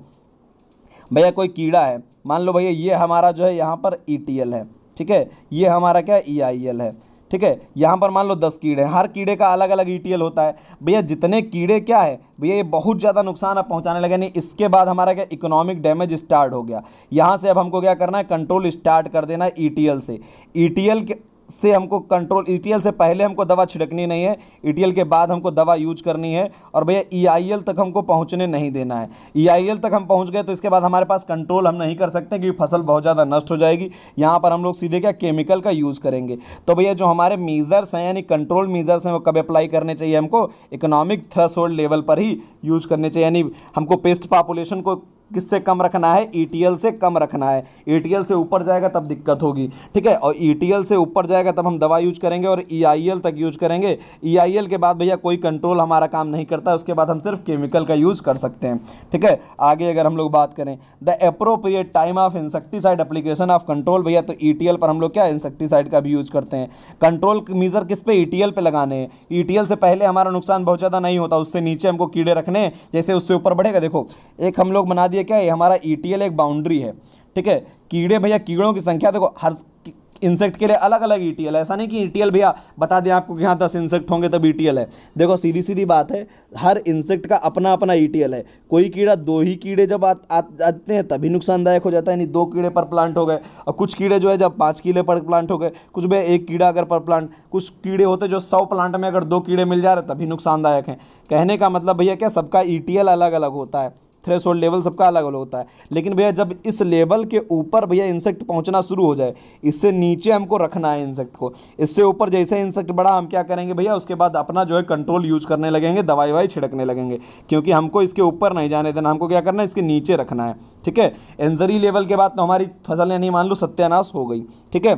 भैया कोई कीड़ा है मान लो भैया ये हमारा जो है यहाँ पर ई e है ठीक है ये हमारा क्या ई e है ठीक है यहाँ पर मान लो दस कीड़े हैं हर कीड़े का अलग अलग ई होता है भैया जितने कीड़े क्या है भैया ये बहुत ज़्यादा नुकसान अब पहुँचाने लगे नहीं इसके बाद हमारा क्या इकोनॉमिक डैमेज स्टार्ट हो गया यहाँ से अब हमको क्या करना है कंट्रोल स्टार्ट कर देना ई e से ई के से हमको कंट्रोल ई e से पहले हमको दवा छिड़कनी नहीं है ई e के बाद हमको दवा यूज करनी है और भैया ई e तक हमको पहुंचने नहीं देना है ई तक हम पहुंच गए तो इसके बाद हमारे पास कंट्रोल हम नहीं कर सकते क्योंकि फसल बहुत ज़्यादा नष्ट हो जाएगी यहाँ पर हम लोग सीधे क्या केमिकल का यूज़ करेंगे तो भैया जो हमारे मीज़र्स हैं यानी कंट्रोल मीज़र्स हैं वो कब अप्लाई करने चाहिए हमको इकोनॉमिक थ्रेस लेवल पर ही यूज करने चाहिए यानी हमको पेस्ट पॉपुलेशन को किससे कम रखना है ई e से कम रखना है ई e से ऊपर जाएगा तब दिक्कत होगी ठीक है और ई e से ऊपर जाएगा तब हम दवा यूज करेंगे और ई तक यूज करेंगे ई के बाद भैया कोई कंट्रोल हमारा काम नहीं करता उसके बाद हम सिर्फ केमिकल का यूज़ कर सकते हैं ठीक है आगे अगर हम लोग बात करें the appropriate time of insecticide application of control भैया तो ई पर हम लोग क्या इंसेक्टिसाइड का भी यूज करते हैं कंट्रोल मीज़र किस पे ई पे लगाने हैं ई से पहले हमारा नुकसान बहुत ज़्यादा नहीं होता उससे नीचे हमको कीड़े रखने जैसे उससे ऊपर बढ़ेगा देखो एक हम लोग बना दिए क्या है हमारा ई e एक बाउंड्री है ठीक है कीड़े भैया कीड़ों की संख्या देखो हर इंसेक्ट के लिए अलग अलग ई है ऐसा नहीं कि ई e भैया बता दें आपको कि हाँ दस इंसेक्ट होंगे तब ई e है देखो सीधी सीधी बात है हर इंसेक्ट का अपना अपना ई है कोई कीड़ा दो ही कीड़े जब आ, आ, आते हैं तभी नुकसानदायक हो जाता है यानी दो कीड़े पर प्लांट हो गए और कुछ कीड़े जो है जब पाँच कीड़े पर प्लांट हो गए कुछ भैया एक कीड़ा अगर पर प्लांट कुछ कीड़े होते जो सौ प्लांट में अगर दो कीड़े मिल जा रहे तभी नुकसानदायक हैं कहने का मतलब भैया क्या सबका ई अलग अलग होता है थ्रेश लेवल सबका अलग अलग होता है लेकिन भैया जब इस लेवल के ऊपर भैया इंसेक्ट पहुंचना शुरू हो जाए इससे नीचे हमको रखना है इंसेक्ट को इससे ऊपर जैसे इंसेक्ट बढ़ा हम क्या करेंगे भैया उसके बाद अपना जो है कंट्रोल यूज करने लगेंगे दवाई ववाई छिड़कने लगेंगे क्योंकि हमको इसके ऊपर नहीं जाने देना हमको क्या करना है इसके नीचे रखना है ठीक है एंजरी लेवल के बाद तो हमारी फसल यानी मान लो सत्यानाश हो गई ठीक है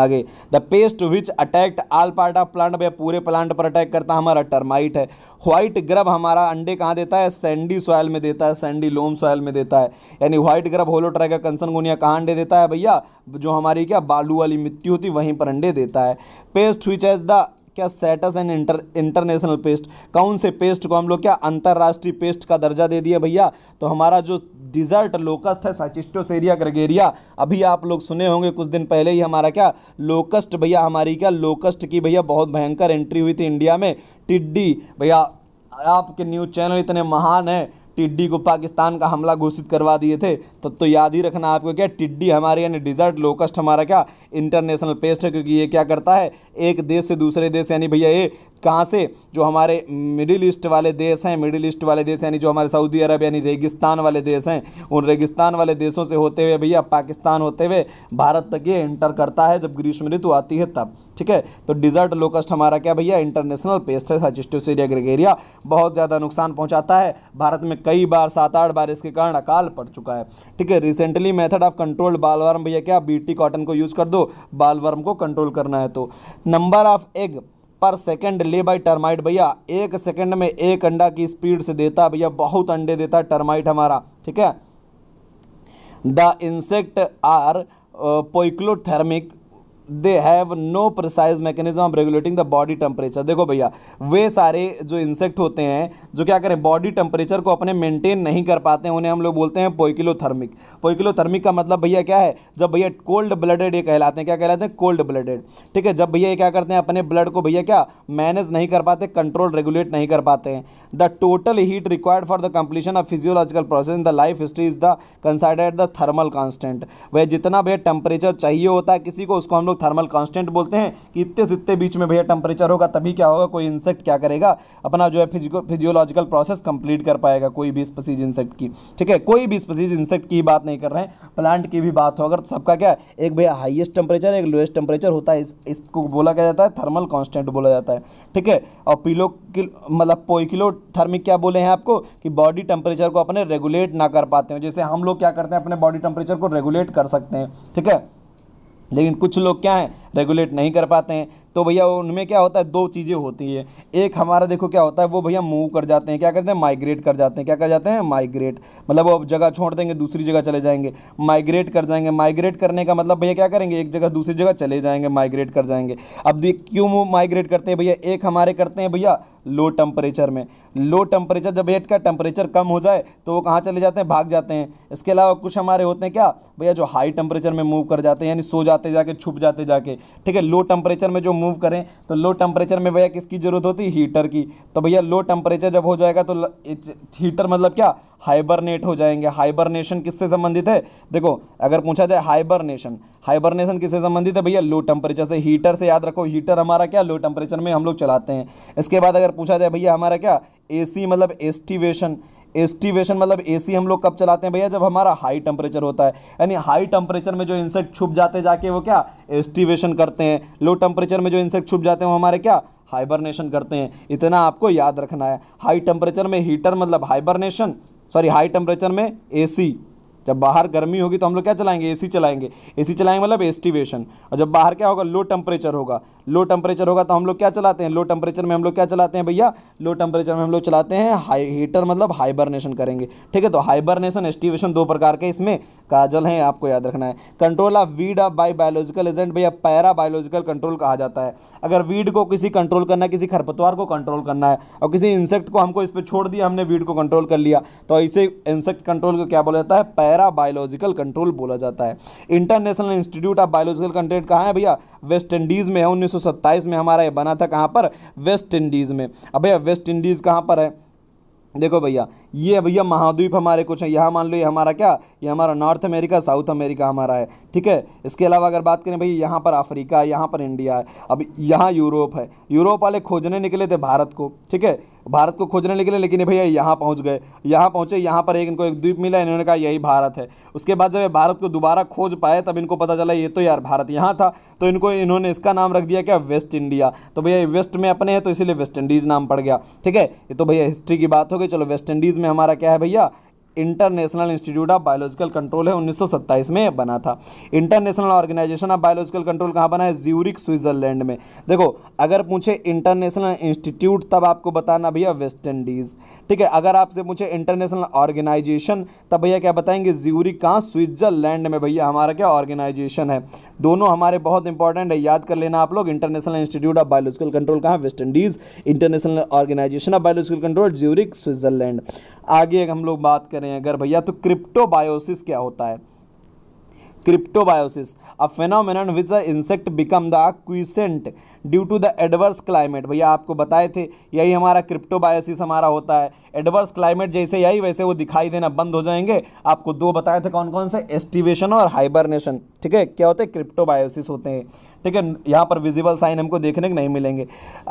आगे the pest which attacked all part of plant भैया पूरे प्लांट पर अटैक करता है हमारा टर्माइट है व्हाइट ग्रब हमारा अंडे कहाँ देता है सैंडी सॉयल में देता है सैंडी लोम सॉयल में देता है यानी व्हाइट ग्रब होलो ट्राइका कंसनगोनिया कहाँ अंडे देता है भैया जो हमारी क्या बालू वाली मिट्टी होती वहीं पर अंडे देता है पेस्ट विच एज द क्या sets and inter international pest कौन से पेस्ट को हम लोग क्या अंतर्राष्ट्रीय पेस्ट का दर्जा दे दिया भैया तो हमारा जो डिजर्ट लोकस्ट है एरिया ग्रगेरिया अभी आप लोग सुने होंगे कुछ दिन पहले ही हमारा क्या लोकस्ट भैया हमारी क्या लोकस्ट की भैया बहुत भयंकर एंट्री हुई थी इंडिया में टिड्डी भैया आपके न्यूज़ चैनल इतने महान हैं टिड्डी को पाकिस्तान का हमला घोषित करवा दिए थे तब तो याद ही रखना आपको क्या टिड्डी हमारे यानी डिजर्ट लोकस्ट हमारा क्या इंटरनेशनल पेस्ट है क्योंकि ये क्या करता है एक देश से दूसरे देश यानी भैया ये कहाँ से जो हमारे मिडिल ईस्ट वाले देश हैं मिडिल ईस्ट वाले देश यानी जो हमारे सऊदी अरब यानी रेगिस्तान वाले देश हैं उन रेगिस्तान वाले देशों से होते हुए भैया पाकिस्तान होते हुए भारत तक ये इंटर करता है जब ग्रीष्म ऋतु आती है तब ठीक है तो डिजर्ट लोकस्ट हमारा क्या भैया इंटरनेशनल पेस्ट है सचिस्टोसीरिया ग्रेगेरिया बहुत ज़्यादा नुकसान पहुँचाता है भारत में कई बार सात आठ बार इसके कारण अकाल पड़ चुका है ठीक है recently method of controlled bollworm भैया क्या बी कॉटन को यूज़ कर दो बालवर्म को कंट्रोल करना है तो number of egg per second lay by termite भैया एक सेकंड में एक अंडा की स्पीड से देता भैया बहुत अंडे देता टर्माइट हमारा ठीक है the insect are poikilothermic they have no precise mechanism of regulating the body temperature देखो भैया वे सारे जो इंसेक्ट होते हैं जो क्या करें बॉडी टेम्परेचर को अपने मेंटेन नहीं कर पाते हैं उन्हें हम लोग बोलते हैं पोइकिलोथर्मिक पोइकिलोथर्मिक का मतलब भैया क्या है जब भैया कोल्ड ब्लडेड ये कहलाते हैं क्या कहलाते हैं कोल्ड ब्लडेड ठीक है जब भैया ये क्या करते हैं अपने ब्लड को भैया क्या मैनेज नहीं कर पाते कंट्रोल रेगुलेट नहीं कर पाते हैं the total heat required for the completion of physiological process in the life history is the considered the thermal constant वह जितना भैया टेम्परेचर चाहिए होता है किसी को उसको हम लोग थर्मल कांस्टेंट बोलते हैं कि इतने से इतने बीच में भैया टेम्परेचर होगा तभी क्या होगा कोई इंसेक्ट क्या करेगा अपना जो है फिजियोलॉजिकल प्रोसेस कंप्लीट कर पाएगा कोई भी स्पसीज इंसेक्ट की ठीक है कोई भी स्पसीज इंसेक्ट की बात नहीं कर रहे हैं प्लांट की भी बात हो अगर तो सबका क्या एक भैया हाइएस्ट टेम्परेचर एक लोएस्ट टेम्परेचर होता है इसको बोला क्या जाता है थर्मल कॉन्स्टेंट बोला जाता है ठीक है और पिलो मतलब पोइकिलो थर्मिक क्या बोले हैं आपको कि बॉडी टेम्परेचर को अपने रेगुलेट ना कर पाते हो जैसे हम लोग क्या करते हैं अपने बॉडी टेम्परेचर को रेगुलेट कर सकते हैं ठीक है लेकिन कुछ लोग क्या हैं रेगुलेट नहीं कर पाते हैं तो भैया उनमें क्या होता है दो चीज़ें होती हैं एक हमारा देखो क्या होता है वो भैया मूव कर जाते हैं क्या करते हैं माइग्रेट कर जाते हैं क्या कर जाते हैं माइग्रेट मतलब वो जगह छोड़ देंगे दूसरी जगह चले जाएंगे माइग्रेट कर जाएंगे माइग्रेट करने का मतलब भैया क्या करेंगे एक जगह दूसरी जगह चले जाएंगे माइग्रेट कर जाएंगे अब देख क्यों माइग्रेट करते हैं भैया एक हमारे करते हैं भैया लो टेम्परेचर में लो टेम्परेचर जब एट का टेम्परेचर कम हो जाए तो वो कहाँ चले जाते हैं भाग जाते हैं इसके अलावा कुछ हमारे होते हैं क्या भैया जो हाई टेम्परेचर में मूव कर जाते हैं यानी सो जाते जाके छुप जाते जाके ठीक है लो टेम्परेचर में जो मूव करें तो लो टेम्परेचर में भैया किसकी ज़रूरत होती है हीटर की तो भैया लो टेम्परेचर जब हो जाएगा तो हीटर मतलब क्या हाइबरनेट हो जाएंगे हाइबरनेशन किससे संबंधित है देखो अगर पूछा जाए हाइबरनेशन हाइबरनेशन किससे संबंधित है भैया लो टेम्परेचर से हीटर से याद रखो हीटर हमारा क्या लो टेम्परेचर में हम लोग चलाते हैं इसके बाद अगर पूछा जाए भैया हमारा क्या एसी मतलब एस्टिवेशन एस्टिवेशन मतलब एसी हम लोग कब चलाते हैं भैया जब हमारा हाई टेम्परेचर होता है यानी हाई टेम्परेचर में जो इंसेक्ट छुप जाते जाके वो क्या एस्टिवेशन करते हैं लो टेम्परेचर में जो इंसेक्ट छुप जाते हैं वो हमारे क्या हाइबरनेशन करते हैं इतना आपको याद रखना है हाई टेम्परेचर में हीटर मतलब हाइबरनेशन सॉरी हाई टेम्परेचर में ए जब बाहर गर्मी होगी तो हम लोग क्या चलाएंगे एसी चलाएंगे एसी चलाएंगे मतलब एस्टिवेशन और जब बाहर क्या होगा लो टेम्परेचर होगा लो टेम्परेचर होगा तो हम लोग क्या चलाते हैं लो टेम्परेचर में हम लोग क्या चलाते हैं भैया लो टेम्परेचर में हम लोग चलाते हैं हाई हीटर मतलब हाइबरनेशन करेंगे ठीक है तो हाइबरनेशन एस्टिवेशन दो प्रकार के इसमें काजल हैं आपको याद रखना है control of weed of by biological agent भैया पैरा बायोलॉजिकल कंट्रोल कहा जाता है अगर वीड को किसी कंट्रोल करना है किसी खरपतवार को कंट्रोल करना है और किसी इंसेक्ट को हमको इस पर छोड़ दिया हमने वीड को कंट्रोल कर लिया तो इसे इंसेक्ट कंट्रोल को क्या बोला जाता है पैरा बायोलॉजिकल कंट्रोल बोला जाता है international institute of biological content कहाँ है भैया वेस्ट इंडीज़ में है उन्नीस 1927 में हमारा ये बना था कहाँ पर वेस्ट इंडीज़ में अब भैया वेस्ट इंडीज़ कहाँ पर है देखो भैया ये भैया महाद्वीप हमारे कुछ हैं यहाँ मान लो ये हमारा क्या ये हमारा नॉर्थ अमेरिका साउथ अमेरिका हमारा है ठीक है इसके अलावा अगर बात करें भैया यहाँ पर अफ्रीका है यहाँ पर इंडिया है अब यहाँ यूरोप है यूरोप वाले खोजने निकले थे भारत को ठीक है भारत को खोजने निकले लेकिन भैया यहाँ पहुँच गए यहाँ पहुँचे यहाँ पर एक इनको एक द्वीप मिला इन्होंने कहा यही भारत है उसके बाद जब ये भारत को दोबारा खोज पाए तब इनको पता चला ये तो यार भारत यहाँ था तो इनको इन्होंने इसका नाम रख दिया क्या वेस्ट इंडिया तो भैया वेस्ट में अपने हैं तो इसीलिए वेस्ट इंडीज़ नाम पड़ गया ठीक है ये तो भैया हिस्ट्री की बात हो गई चलो वेस्ट इंडीज़ में हमारा क्या है भैया international institute of biological control है 1927 में बना था international organisation of biological control कहाँ बना है ज्यूरिक स्विट्जरलैंड में देखो अगर पूछे इंटरनेशनल इंस्टीट्यूट तब आपको बताना भैया वेस्ट इंडीज़ ठीक है अगर आपसे मुझे इंटरनेशनल ऑर्गेनाइजेशन तब भैया क्या बताएंगे ज्यूरिक कहाँ स्विट्जरलैंड में भैया हमारा क्या ऑर्गेनाइजेशन है दोनों हमारे बहुत इंपॉर्टेंट है याद कर लेना आप लोग international institute of biological control कहाँ West Indies international organisation of biological control Zurich Switzerland आगे हम लोग बात करें अगर भैया तो क्रिप्टोबायोसिस क्या होता है cryptobiosis a phenomenon which insect become the quiescent due to the adverse climate भैया आपको बताए थे यही हमारा क्रिप्टोबायोसिस हमारा होता है एडवर्स क्लाइमेट जैसे यही वैसे वो दिखाई देना बंद हो जाएंगे आपको दो बताए थे कौन कौन से एस्टिवेशन और हाइबरनेशन ठीक है क्या होते हैं क्रिप्टोबायोसिस होते हैं ठीक है यहाँ पर विजिबल साइन हमको देखने को नहीं मिलेंगे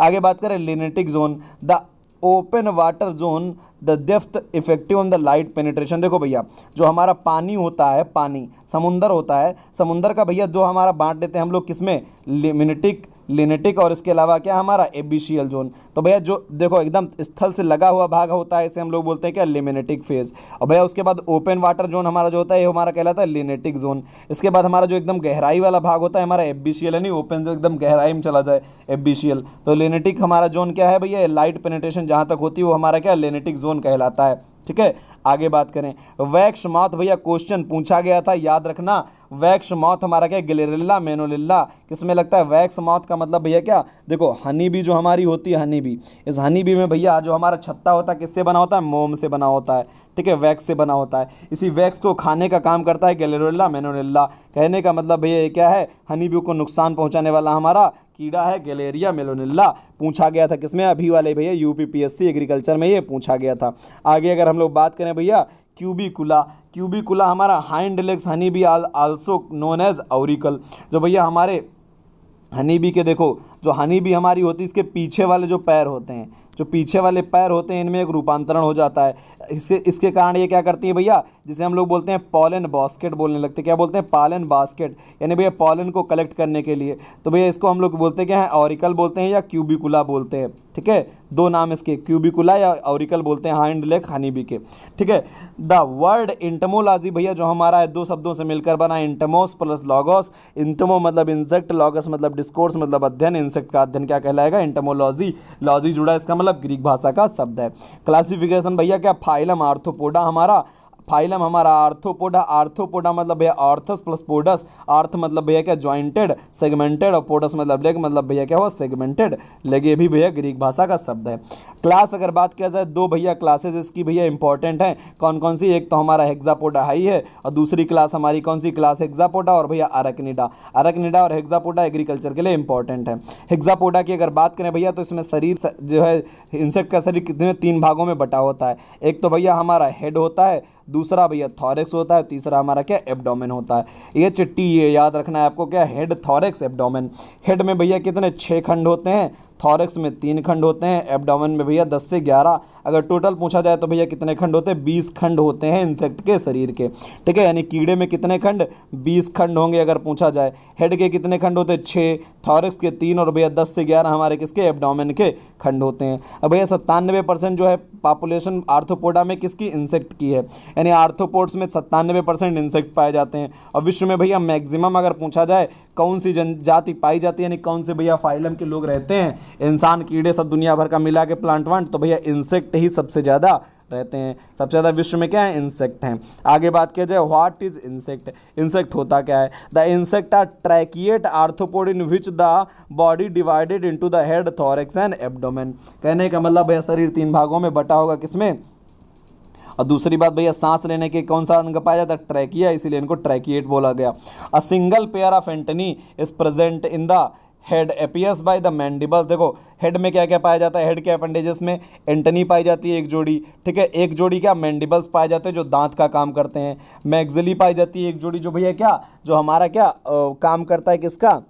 आगे बात करें limnetic zone the open water zone the depth effective on the light penetration देखो भैया जो हमारा पानी होता है पानी समुंदर होता है समुंदर का भैया जो हमारा बांट देते हैं हम लोग किसमें लिमिनेटिक लिनेटिक और इसके अलावा क्या हमारा एबिशियल जोन तो भैया जो देखो एकदम स्थल से लगा हुआ भाग होता है इसे हम लोग बोलते हैं क्या लिमिनेटिक फेज और भैया उसके बाद ओपन वाटर जोन हमारा जो होता है ये हमारा कहलाता है लिनेटिक जोन इसके बाद हमारा जो एकदम गहराई वाला भाग होता है हमारा एबिशियल यानी ओपन जो एकदम गहराई में चला जाए एबिशियल तो लिनेटिक हमारा जोन क्या है भैया लाइट पेनेटेशन जहाँ तक होती है वो हमारा क्या लिनेटिक जोन कहलाता है ठीक है आगे बात करें वैक्स मौत भैया क्वेश्चन पूछा गया था याद रखना वैक्स मौत हमारा क्या गिलेरिल्ला मेनोलिल्ला किसमें लगता है वैक्स मौत का मतलब भैया क्या देखो हनी भी जो हमारी होती है हनी भी इस हनी भी में भैया जो हमारा छत्ता होता है किससे बना होता है मोम से बना होता है ठीक है वैक्स से बना होता है इसी वैक्स को खाने का काम करता है गलेरोल्ला मेनोरिल्ला कहने का मतलब भैया ये क्या है हनी भी को नुकसान पहुंचाने वाला हमारा कीड़ा है गलेरिया मेलोनिल्ला पूछा गया था किसमें अभी वाले भैया यूपीपीएससी एग्रीकल्चर में ये पूछा गया था आगे अगर हम लोग बात करें भैया क्यूबिकुला क्यूबिकुला हमारा hind legs honey bee also known as auricle जो भैया हमारे हनी बी के देखो जो हनी बी हमारी होती है इसके पीछे वाले जो पैर होते हैं जो पीछे वाले पैर होते हैं इनमें एक रूपांतरण हो जाता है इससे इसके कारण ये क्या करती है भैया जिसे हम लोग बोलते हैं पॉलन बास्केट बोलने लगते हैं क्या बोलते हैं पालन बास्केट यानी भैया पॉलन को कलेक्ट करने के लिए तो भैया इसको हम लोग बोलते क्या हैं ऑरिकल बोलते हैं या क्यूबिकुला बोलते हैं ठीक है दो नाम इसके क्यूबिकुला या ऑरिकल बोलते हैं हाइंड लेग हनीबी के ठीक है द वर्ड इंटमोलॉजी भैया जो हमारा है दो शब्दों से मिलकर बना इंटमोस प्लस लॉगोस इंटमो मतलब इंसेक्ट लॉगस मतलब डिस्कोर्स मतलब अध्ययन इंसेक्ट का अध्ययन क्या कहलाएगा इंटमोलॉजी लॉजी जुड़ा इसका मतलब ग्रीक भाषा का शब्द है क्लासिफिकेशन भैया क्या फाइलम आर्थोपोडा हमारा फाइलम हमारा आर्थोपोडा आर्थोपोडा मतलब भैया आर्थस प्लस पोडस आर्थ मतलब भैया क्या ज्वाइंटेड सेगमेंटेड और पोडस मतलब लेग मतलब भैया क्या हो सेगमेंटेड लेग ये भी भैया ग्रीक भाषा का शब्द है क्लास अगर बात किया जाए दो भैया क्लासेज इसकी भैया इंपॉर्टेंट हैं कौन कौन सी एक तो हमारा हेक्जापोडा हाई है और दूसरी क्लास हमारी कौन सी क्लास हेक्जापोडा और भैया अरकनीडा अरकनीडा और हेक्जापोडा एग्रीकल्चर के लिए इंपॉर्टेंट है हेक्जापोडा की अगर बात करें भैया तो इसमें शरीर जो है इंसेक्ट का शरीर कितने तीन भागों में बटा होता है एक तो भैया हमारा हेड होता है दूसरा भैया थॉरेक्स होता है तीसरा हमारा क्या एबडोमेन होता है ये चिट्टी ये याद रखना है आपको क्या हेड थॉरेक्स एबडोमेन हेड में भैया कितने छः खंड होते हैं थॉरक्स में तीन खंड होते हैं एबडामन में भैया दस से ग्यारह अगर टोटल पूछा जाए तो भैया कितने खंड होते हैं बीस खंड होते हैं इंसेक्ट के शरीर के ठीक है यानी कीड़े में कितने खंड बीस खंड होंगे अगर पूछा जाए हेड के कितने खंड होते हैं छः थॉरक्स के तीन और भैया दस से ग्यारह हमारे किसके एबडामन के खंड होते हैं अब भैया सत्तानवे परसेंट जो है पॉपुलेशन आर्थोपोडा में किसकी इंसेक्ट की है यानी आर्थोपोड्स में सत्तानवे परसेंट इंसेक्ट पाए जाते हैं और विश्व में भैया मैक्सिमम अगर पूछा जाए कौन सी जनजाति पाई जाती है यानी कौन से भैया फाइलम के लोग रहते हैं इंसान कीड़े सब दुनिया भर का मिला के प्लांट वांट तो भैया इंसेक्ट ही सबसे ज़्यादा रहते हैं सबसे ज़्यादा विश्व में क्या है इंसेक्ट हैं आगे बात किया जाए व्हाट इज इंसेक्ट इंसेक्ट होता क्या है the insect are tracheate arthropod in which the body divided into the head thorax and abdomen कहने का मतलब भैया शरीर तीन भागों में बटा होगा किसमें और दूसरी बात भैया सांस लेने के कौन सा अंग पाया जाता है ट्रैकिया इसीलिए इनको ट्रैकिएट बोला गया a single pair of antennae is present in the head appears by the mandible देखो हेड में क्या क्या पाया जाता है हेड के अपेंडेजेस में एंटनी पाई जाती है एक जोड़ी ठीक है एक जोड़ी क्या मैंडिबल्स पाए जाते हैं जो दांत का काम करते हैं मैग्जली पाई जाती है एक जोड़ी जो भैया क्या जो हमारा क्या आ, काम करता है किसका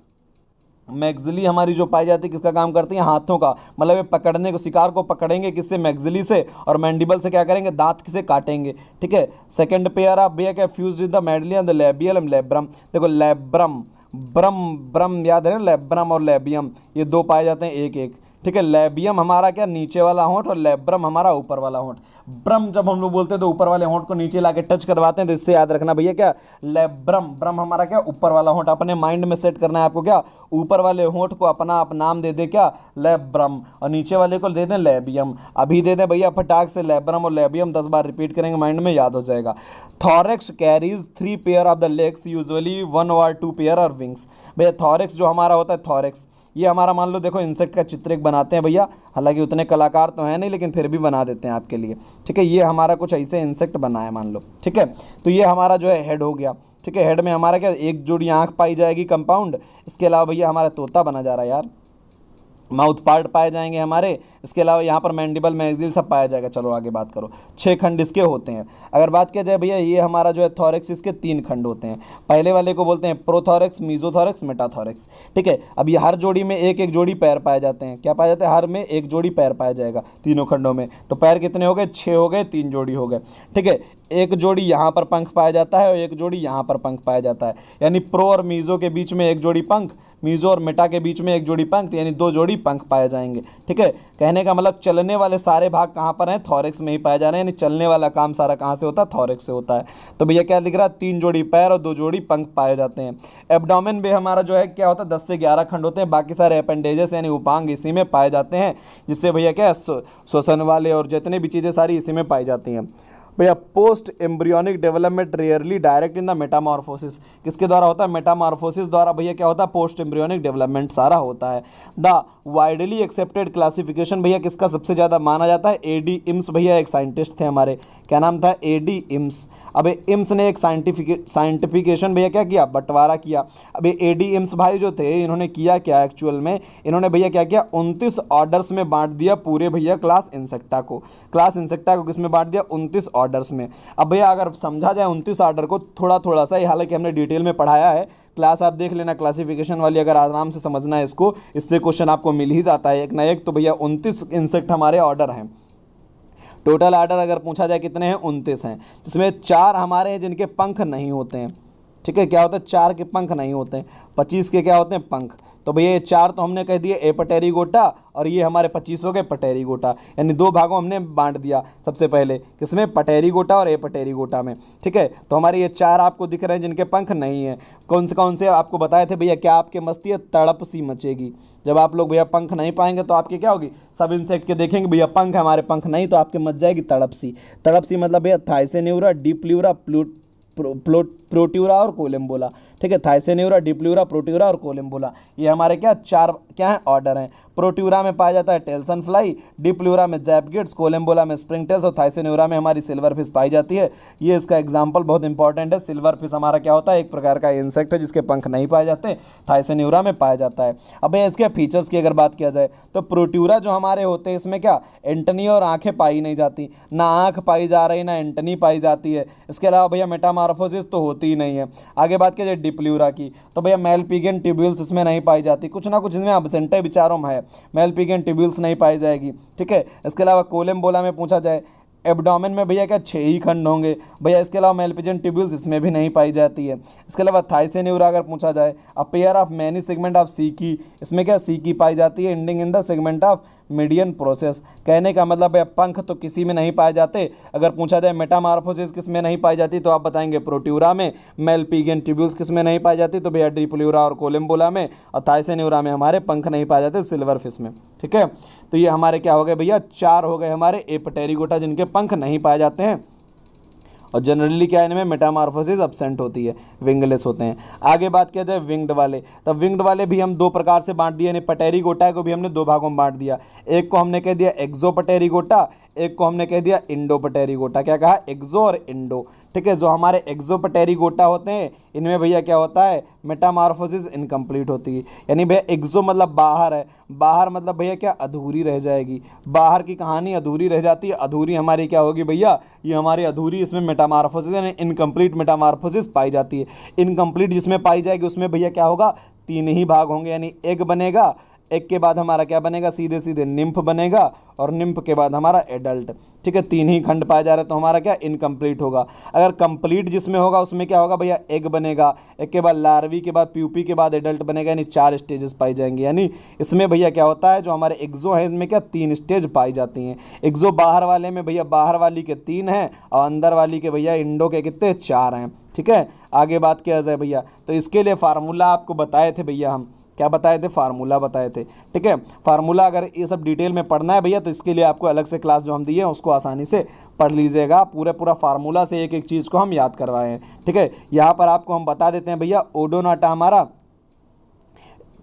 मैगजिली हमारी जो पाई जाती है किसका काम करती है हाथों का मतलब ये पकड़ने को शिकार को पकड़ेंगे किससे मैगजिली से और मैंडिबल से क्या करेंगे दांत किसे काटेंगे ठीक है सेकेंड पेयर ऑफ भैया क्या fused the medallion the labial and labrum देखो लेब्रम ब्रम ब्रम याद है ना लेब्रम और लेबियम ये दो पाए जाते हैं एक एक ठीक है लेबियम हमारा क्या नीचे वाला होंठ और लेब्रम हमारा ऊपर वाला होंठ ब्रम जब हम लोग बोलते हैं तो ऊपर वाले होंठ को नीचे ला के टच करवाते हैं तो इससे याद रखना भैया क्या लेब्रम ब्रम हमारा क्या ऊपर वाला होंठ अपने माइंड में सेट करना है आपको क्या ऊपर वाले होंठ को अपना आप नाम दे दे क्या लेब्रम और नीचे वाले को दे दें लेबियम अभी दे दें भैया फटाक से लेब्रम और लेबियम दस बार रिपीट करेंगे माइंड में याद हो जाएगा thorax carries three pair of the legs usually one और टू पेयर और विंग्स भैया थॉरेक्स जो हमारा होता है थॉरेक्स ये हमारा मान लो देखो इंसेक्ट का चित्र एक बनाते हैं भैया हालांकि उतने कलाकार तो हैं नहीं लेकिन फिर भी बना देते हैं आपके लिए ठीक है ये हमारा कुछ ऐसे इंसेक्ट बना है मान लो ठीक है तो ये हमारा जो है हेड हो गया ठीक है हेड में हमारा क्या एक जोड़ी आँख पाई जाएगी कंपाउंड इसके अलावा भैया हमारा तोता बना जा रहा है यार माउथ पार्ट पाए जाएंगे हमारे इसके अलावा यहाँ पर मैंडिबल मैगजील सब पाया जाएगा चलो आगे बात करो छः खंड इसके होते हैं अगर बात किया जाए भैया ये हमारा जो है थॉरेक्स इसके तीन खंड होते हैं पहले वाले को बोलते हैं प्रोथॉरेक्स मीजोथॉरेक्स मेटाथॉरेक्स ठीक है अब ये हर जोड़ी में एक एक जोड़ी पैर पाए जाते हैं क्या पाए जाते हैं हर में एक जोड़ी पैर पाया जाएगा तीनों खंडों में तो पैर कितने हो गए छः हो गए तीन जोड़ी हो गए ठीक है एक जोड़ी यहाँ पर पंख पाया जाता है और एक जोड़ी यहाँ पर पंख पाया जाता है यानी प्रो और मीज़ो के बीच में एक जोड़ी पंख मीजो और मेटा के बीच में एक जोड़ी पंख यानी दो जोड़ी पंख पाए जाएंगे ठीक है कहने का मतलब चलने वाले सारे भाग कहाँ पर हैं थॉरिक्स में ही पाए जा रहे हैं यानी चलने वाला काम सारा कहाँ से होता है थॉरिक्स से होता है तो भैया क्या लिख रहा है तीन जोड़ी पैर और दो जोड़ी पंख पाए जाते हैं एबडामिन भी हमारा जो है क्या होता है दस से ग्यारह खंड होते हैं बाकी सारे अपेंडेजेस यानी उपांग इसी में पाए जाते हैं जिससे भैया क्या श्वसन वाले और जितने भी चीज़ें सारी इसी में पाई जाती हैं भैया post embryonic development rarely direct in the metamorphosis किसके द्वारा होता है मेटामॉर्फोसिस द्वारा भैया क्या होता है पोस्ट एम्ब्रियोनिक डेवलपमेंट सारा होता है द वाइडली एक्सेप्टेड क्लासिफिकेशन भैया किसका सबसे ज़्यादा माना जाता है ए डी इम्स भैया एक साइंटिस्ट थे हमारे क्या नाम था ए डी इम्स अब इम्स ने एक साइंटिफिक साइंटिफिकेशन भैया क्या किया बंटवारा किया अब ए डी इम्स भाई जो थे इन्होंने किया क्या एक्चुअल में इन्होंने भैया क्या किया उनतीस ऑर्डर्स में बांट दिया पूरे भैया क्लास इंसेक्टा को क्लास इंसेक्टा को किस में बांट दिया उनतीस ऑर्डर्स में अब भैया अगर समझा जाए उनतीस ऑर्डर को थोड़ा थोड़ा सा हालांकि हमने डिटेल में पढ़ाया है क्लास आप देख लेना क्लासिफिकेशन वाली अगर आराम से समझना है इसको इससे क्वेश्चन आपको मिल ही जाता है एक ना एक तो भैया उनतीस इंसेक्ट हमारे ऑर्डर हैं टोटल आर्डर अगर पूछा जाए कितने हैं उनतीस हैं इसमें चार हमारे हैं जिनके पंख नहीं होते हैं ठीक है क्या होता है चार के पंख नहीं होते हैं पच्चीस के क्या होते हैं पंख तो भैया ये चार तो हमने कह दिए ए पटेरी गोटा और ये हमारे पच्चीस हो गए पटेरी गोटा यानी दो भागों हमने बांट दिया सबसे पहले किसमें पटेरी गोटा और ए पटेरी गोटा में ठीक है तो हमारे ये चार आपको दिख रहे हैं जिनके पंख नहीं हैं कौन से कौन से आपको बताए थे भैया क्या आपके मस्ती है तड़प सी मचेगी जब आप लोग भैया पंख नहीं पाएंगे तो आपके क्या होगी सब इंसेक्ट के देखेंगे भैया पंख हमारे पंख नहीं तो आपके मच जाएगी तड़प सी तड़प सी मतलब भैया थाइसेन्यूरा डीप्ल्यूरा प्लूट प्लोट प्रोट्यूरा और कोलेम्बोला ठीक है थाइसेन्यूरा डिप्ल्यूरा प्रोट्यूरा और कोलेम्बोला ये हमारे क्या चार क्या है ऑर्डर हैं प्रोट्यूरा में पाया जाता है टेल्सन फ्लाई डिप्ल्यूरा में जैपगिट्स कोलेम्बोला में स्प्रिंग टेल्स और थाइसेन्यूरा में हमारी सिल्वर फिश पाई जाती है ये इसका एग्जाम्पल बहुत इंपॉर्टेंट है सिल्वर फिश हमारा क्या होता है एक प्रकार का इंसेक्ट है जिसके पंख नहीं पाए जाते थाइसेन्यूरा में पाया जाता है अब इसके फीचर्स की अगर बात किया जाए तो प्रोट्यूरा जो हमारे होते हैं इसमें क्या एंटनी और आँखें पाई नहीं जाती ना आँख पाई जा रही ना एंटनी पाई जाती है इसके अलावा भैया मेटामार्फोसिस तो होती होती ही नहीं है आगे बात की जाए डिप्ल्यूरा की तो भैया मेलपिगन ट्यूब्यूल्स इसमें नहीं पाई जाती कुछ ना कुछ इसमें अबसेंटे विचारों में है मेलपिगन ट्यूब्यूल्स नहीं पाई जाएगी ठीक है इसके अलावा कोलम में पूछा जाए एबडामिन में भैया क्या छः ही खंड होंगे भैया इसके अलावा मेलपिजन ट्यूब्यूल्स इसमें भी नहीं पाई जाती है इसके अलावा थाइसेन्यूरा अगर पूछा जाए a pair of many segment of सी की इसमें क्या सी की पाई जाती है ending in the segment of median process कहने का मतलब है पंख तो किसी में नहीं पाए जाते अगर पूछा जाए मेटामार्फोसिस किस में नहीं पाई जाती तो आप बताएंगे प्रोट्यूरा में मेलपीगन ट्यूब्यूल्स किस में नहीं पाई जाती तो भैया ड्रिपल्यूरा और कोलम्बोला में और थाइसेन्यूरा में हमारे पंख नहीं पाए जाते सिल्वर फिश में ठीक है तो ये हमारे क्या हो गए भैया चार हो गए हमारे एपटेरिगोटा जिनके पंख नहीं पाए जाते हैं और जनरली क्या इनमें मेटामार्फोसिस अपसेंट होती है विंगलेस होते हैं आगे बात किया जाए विंग्ड वाले तो विंग्ड वाले भी हम दो प्रकार से बांट दिए यानी पटेरी गोटा को भी हमने दो भागों में बांट दिया एक को हमने कह दिया एक्जो पटेरी गोटा एक को हमने कह दिया इंडो पटेरी गोटा क्या कहा एक्जो और इंडो ठीक है जो हमारे एक्जोपटेरी गोटा होते हैं इनमें भैया क्या होता है मेटामार्फोसिस इनकम्प्लीट होती है यानी भैया एक्जो मतलब बाहर है बाहर मतलब भैया क्या अधूरी रह जाएगी बाहर की कहानी अधूरी रह जाती है अधूरी हमारी क्या होगी भैया ये हमारी अधूरी इसमें मेटामार्फोसिस यानी इनकम्प्लीट मेटामार्फोसिस पाई जाती है इनकम्प्लीट जिसमें पाई जाएगी उसमें भैया क्या होगा तीन ही भाग होंगे यानी एक बनेगा एक के बाद हमारा क्या बनेगा सीधे सीधे निम्फ बनेगा और निम्फ के बाद हमारा एडल्ट ठीक है तीन ही खंड पाए जा रहे तो हमारा क्या इनकम्प्लीट होगा अगर कंप्लीट जिसमें होगा उसमें क्या होगा भैया एग बनेगा एक के बाद लार्वी के बाद प्यूपी के बाद एडल्ट बनेगा यानी चार स्टेजेस पाई जाएंगे यानी इसमें भैया क्या होता है जो हमारे एग्जो हैं इनमें क्या तीन स्टेज पाई जाती हैं एग्जो बाहर वाले में भैया बाहर वाली के तीन हैं और अंदर वाली के भैया इंडो के कितने चार हैं ठीक है आगे बात किया जाए भैया तो इसके लिए फार्मूला आपको बताए थे भैया हम क्या बताए थे फार्मूला बताए थे ठीक है फार्मूला अगर ये सब डिटेल में पढ़ना है भैया तो इसके लिए आपको अलग से क्लास जो हम दिए हैं उसको आसानी से पढ़ लीजिएगा पूरे पूरा फार्मूला से एक एक चीज़ को हम याद करवाएं ठीक है यहाँ पर आपको हम बता देते हैं भैया ओडोनाटा हमारा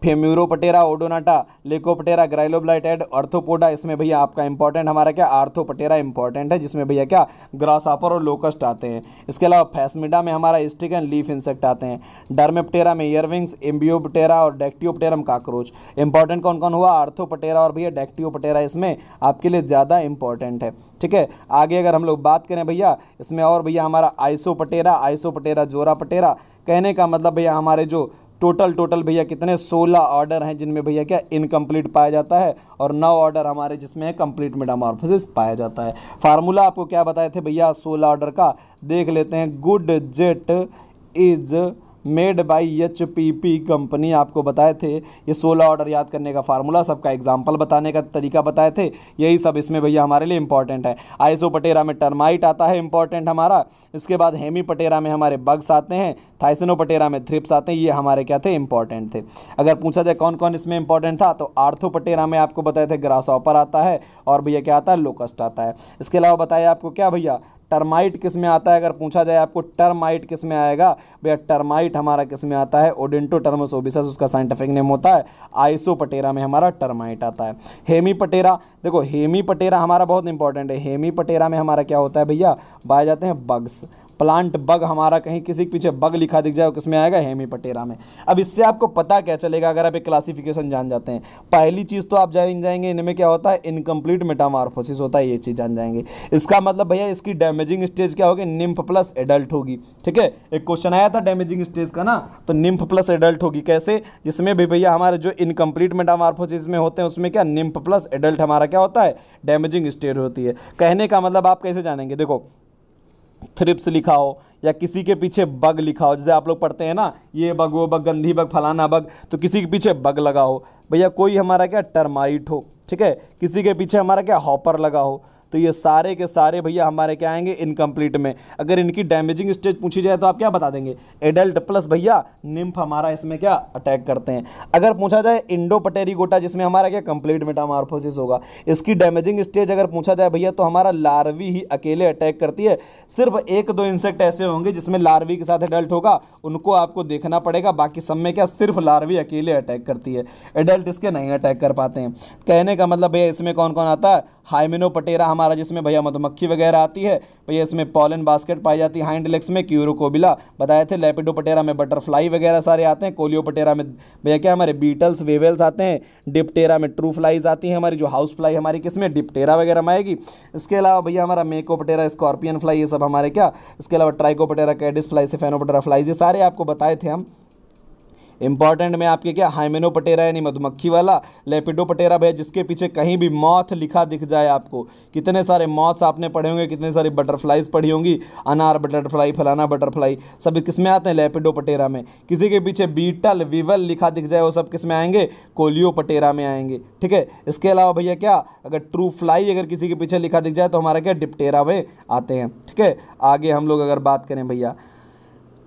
फेम्यूरोपटेरा ओडोनाटा लेकोपटेरा ग्राइलोब्लाइटेड अर्थोपोडा इसमें भैया आपका इंपॉर्टेंट हमारा क्या आर्थोपटेरा इंपॉर्टेंट है जिसमें भैया क्या ग्रासापर और लोकस्ट आते हैं इसके अलावा फैसमिडा में हमारा स्टिक एंड लीफ इंसेक्ट आते हैं डर्मेपटेरा में ईयरविंग्स एम्बियोपटेरा और डेक्टियोपटेरम काकरोच इंपॉर्टेंट कौन कौन हुआ आर्थोपटेरा और भैया डेक्टियोपटेरा इसमें आपके लिए ज़्यादा इंपॉर्टेंट है ठीक है आगे अगर हम लोग बात करें भैया इसमें और भैया हमारा आइसोपटेरा आइसोपटेरा जोरा पटेरा कहने का मतलब भैया हमारे जो टोटल टोटल भैया कितने 16 ऑर्डर हैं जिनमें भैया क्या इनकम्प्लीट पाया जाता है और नौ ऑर्डर हमारे जिसमें है कंप्लीट मेडामॉर्फोसिस पाया जाता है फार्मूला आपको क्या बताए थे भैया सोलह ऑर्डर का देख लेते हैं good jet is made by H P P company आपको बताए थे ये सोलह ऑर्डर याद करने का फार्मूला सबका एग्जाम्पल बताने का तरीका बताए थे यही सब इसमें भैया हमारे लिए इंपॉर्टेंट है आइसो पटेरा में टर्माइट आता है इंपॉर्टेंट हमारा इसके बाद हेमी पटेरा में हमारे बग्स आते हैं थाइसनो पटेरा में थ्रिप्स आते हैं ये हमारे क्या थे इंपॉर्टेंट थे अगर पूछा जाए कौन कौन इसमें इंपॉर्टेंट था तो आर्थो पटेरा में आपको बताए थे ग्रास ऑपर आता है और भैया क्या आता है लोकस्ट आता है इसके अलावा बताया आपको क्या भैया टर्माइट किस में आता है अगर पूछा जाए आपको टर्माइट किस में आएगा भैया टर्माइट हमारा किस में आता है ओडेंटो टर्मस उसका साइंटिफिक नेम होता है आइसो पटेरा में हमारा टर्माइट आता है हेमी पटेरा देखो हेमी पटेरा हमारा बहुत इंपॉर्टेंट है हेमी पटेरा में हमारा क्या होता है भैया पाए जाते हैं बग्स प्लांट बग हमारा कहीं किसी के पीछे बग लिखा दिख जाए किसमें आएगा हेमी पटेरा में अब इससे आपको पता क्या चलेगा अगर आप एक क्लासिफिकेशन जान जाते हैं पहली चीज़ तो आप जान जाएंगे इनमें क्या होता है इनकम्प्लीट मेटामार्फोसिस होता है ये चीज़ जान जाएंगे इसका मतलब भैया इसकी डैमेजिंग स्टेज क्या होगी निम्फ प्लस एडल्ट होगी ठीक है एक क्वेश्चन आया था डैमेजिंग स्टेज का ना तो निम्फ प्लस एडल्ट होगी कैसे जिसमें भी भैया हमारे जो इनकम्प्लीट मेटामार्फोसिस में होते हैं उसमें क्या निम्फ प्लस एडल्ट हमारा क्या होता है डैमेजिंग स्टेज होती है कहने का मतलब आप कैसे जानेंगे देखो थ्रिप्स लिखा हो या किसी के पीछे बग लिखा हो जैसे आप लोग पढ़ते हैं ना ये बग वो बग गंधी बग फलाना बग तो किसी के पीछे बग लगा हो भैया कोई हमारा क्या टर्माइट हो ठीक है किसी के पीछे हमारा क्या हॉपर लगा हो तो ये सारे के सारे भैया हमारे क्या आएंगे इनकम्प्लीट में अगर इनकी डैमेजिंग स्टेज पूछी जाए तो आप क्या बता देंगे एडल्ट प्लस भैया निम्फ हमारा इसमें क्या अटैक करते हैं अगर पूछा जाए इंडो गोटा जिसमें हमारा क्या कंप्लीट मेटामार्फोसिस होगा इसकी डैमेजिंग स्टेज अगर पूछा जाए भैया तो हमारा लार्वी ही अकेले अटैक करती है सिर्फ एक दो इंसेक्ट ऐसे होंगे जिसमें लार्वी के साथ एडल्ट होगा उनको आपको देखना पड़ेगा बाकी सब में क्या सिर्फ लार्वी अकेले अटैक करती है एडल्ट इसके नहीं अटैक कर पाते हैं कहने का मतलब भैया इसमें कौन कौन आता है हाइमिनो पटेरा हमारा जिसमें भैया मधुमक्खी वगैरह आती है भैया इसमें पॉलन बास्केट पाई जाती है हाइंडलेक्स में क्यूरोकोबिला बताए थे लेपिडोपटेरा में बटरफ्लाई वगैरह सारे आते हैं कोलियोपटेरा में भैया क्या हमारे बीटल्स वेवेल्स आते हैं डिप्टेरा में ट्रू फ्लाइज आती हैं हमारी जो हाउस फ्लाई हमारी किसमें डिप्टेरा वगैरह में आएगी इसके अलावा भैया हमारा मेकोपटेरा स्कॉर्पियन फ्लाई ये सब हमारे क्या इसके अलावा ट्राइकोपटेरा कैडिस फ्लाई फेनोपटेरा फ्लाई ये सारे आपको बताए थे हम इंपॉर्टेंट में आपके क्या हाइमेनो पटेरा यानी मधुमक्खी वाला लेपिडो पटेरा भैया जिसके पीछे कहीं भी मौत लिखा दिख जाए आपको कितने सारे मौथ्स आपने पढ़े होंगे कितने सारी बटरफ्लाइज पढ़ी होंगी अनार बटरफ्लाई फलाना बटरफ्लाई सब किस में आते हैं लेपिडो पटेरा में किसी के पीछे बीटल विवल लिखा दिख जाए वो सब किस में आएंगे कोलियो पटेरा में आएंगे ठीक है इसके अलावा भैया क्या अगर ट्रू फ्लाई अगर किसी के पीछे लिखा दिख जाए तो हमारा क्या डिप्टेरा वे आते हैं ठीक है आगे हम लोग अगर बात करें भैया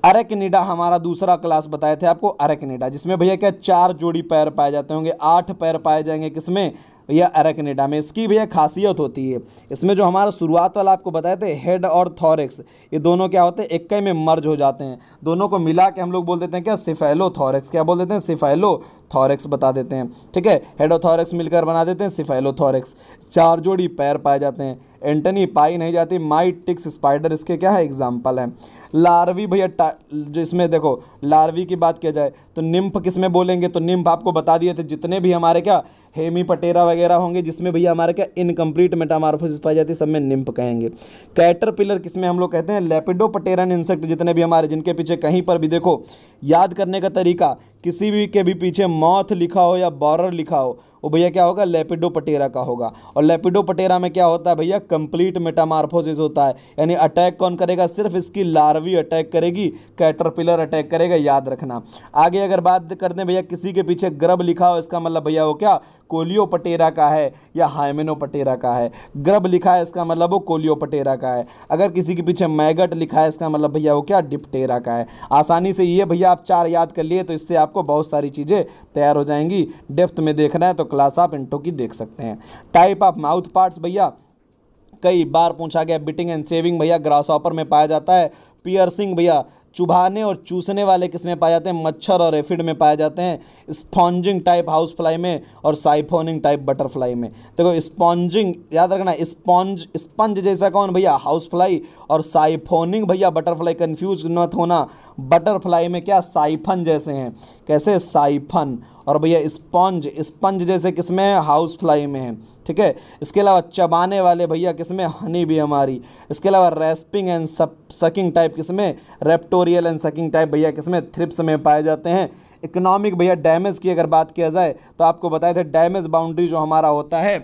अरेकनेडा हमारा दूसरा क्लास बताए थे आपको अरेकनेडा जिसमें भैया क्या चार जोड़ी पैर पाए जाते होंगे आठ पैर पाए जाएंगे किसमें या अरेकनेडा में इसकी भैया खासियत होती है इसमें जो हमारा शुरुआत वाला आपको बताए थे हेड और थॉरिक्स ये दोनों क्या होते हैं इक्के में मर्ज हो जाते हैं दोनों को मिला के हम लोग बोल देते हैं क्या सिफेलो थॉरिक्स क्या बोल देते हैं सिफेलो थॉरिक्स बता देते हैं ठीक है हेड और थॉरिक्स मिलकर बना देते हैं सिफेलो थॉरिक्स चार जोड़ी पैर पाए जाते हैं एंटनी पाई नहीं जाती माई टिक्स स्पाइडर इसके क्या है एग्जाम्पल है लार्वी भैया जो इसमें देखो लार्वी की बात किया जाए तो निम्फ किस में बोलेंगे तो निम्फ आपको बता दिए थे जितने भी हमारे क्या हेमी पटेरा वगैरह होंगे जिसमें भैया हमारे क्या इनकम्प्लीट मेटामार्फोसिस पाई जाती है सब में निम्प कहेंगे कैटर पिलर किसमें हम लोग कहते हैं लेपिडो पटेरन इंसेक्ट जितने भी हमारे जिनके पीछे कहीं पर भी देखो याद करने का तरीका किसी भी के भी पीछे मौत लिखा हो या बॉर्डर लिखा हो वो भैया क्या होगा लेपिडो पटेरा का होगा और लेपिडो पटेरा में क्या होता है भैया कंप्लीट मेटामार्फोसिस होता है यानी अटैक कौन करेगा सिर्फ इसकी लार्वी अटैक करेगी कैटरपिलर अटैक करेगा याद रखना आगे अगर बात कर दें भैया किसी के पीछे ग्रब लिखा हो इसका मतलब भैया वो क्या कोलियो पटेरा का है या हाइमेनो पटेरा का है ग्रब लिखा है इसका मतलब वो कोलियो पटेरा का है अगर किसी के पीछे मैगट लिखा है इसका मतलब भैया वो क्या डिप्टेरा का है आसानी से ये भैया आप चार याद कर लिए तो इससे आपको बहुत सारी चीज़ें तैयार हो जाएंगी डेप्थ में देखना है तो क्लास आप इंटो की देख सकते हैं टाइप ऑफ माउथ पार्ट्स भैया कई बार पूछा गया बिटिंग एंड सेविंग भैया ग्रास ऑपर में पाया जाता है पियर्सिंग भैया चुभाने और चूसने वाले किस में पाए जाते हैं मच्छर और एफिड में पाए जाते हैं स्पॉन्जिंग टाइप हाउस फ्लाई में और साइफोनिंग टाइप बटरफ्लाई में देखो स्पॉन्जिंग याद रखना स्पॉन्ज स्पंज जैसा कौन भैया हाउस फ्लाई और साइफोनिंग भैया बटरफ्लाई कन्फ्यूज मत होना बटरफ्लाई में क्या साइफन जैसे हैं कैसे साइफन और भैया स्पंज स्पंज जैसे किसमें में हाउस फ्लाई में है ठीक है इसके अलावा चबाने वाले भैया किसमें हनी भी हमारी इसके अलावा रेस्पिंग एंड सकिंग टाइप किसमें रेप्टोरियल एंड सकिंग टाइप भैया किसमें थ्रिप्स में पाए जाते हैं इकोनॉमिक भैया डैमेज की अगर बात किया जाए तो आपको बताए थे डैमेज बाउंड्री जो हमारा होता है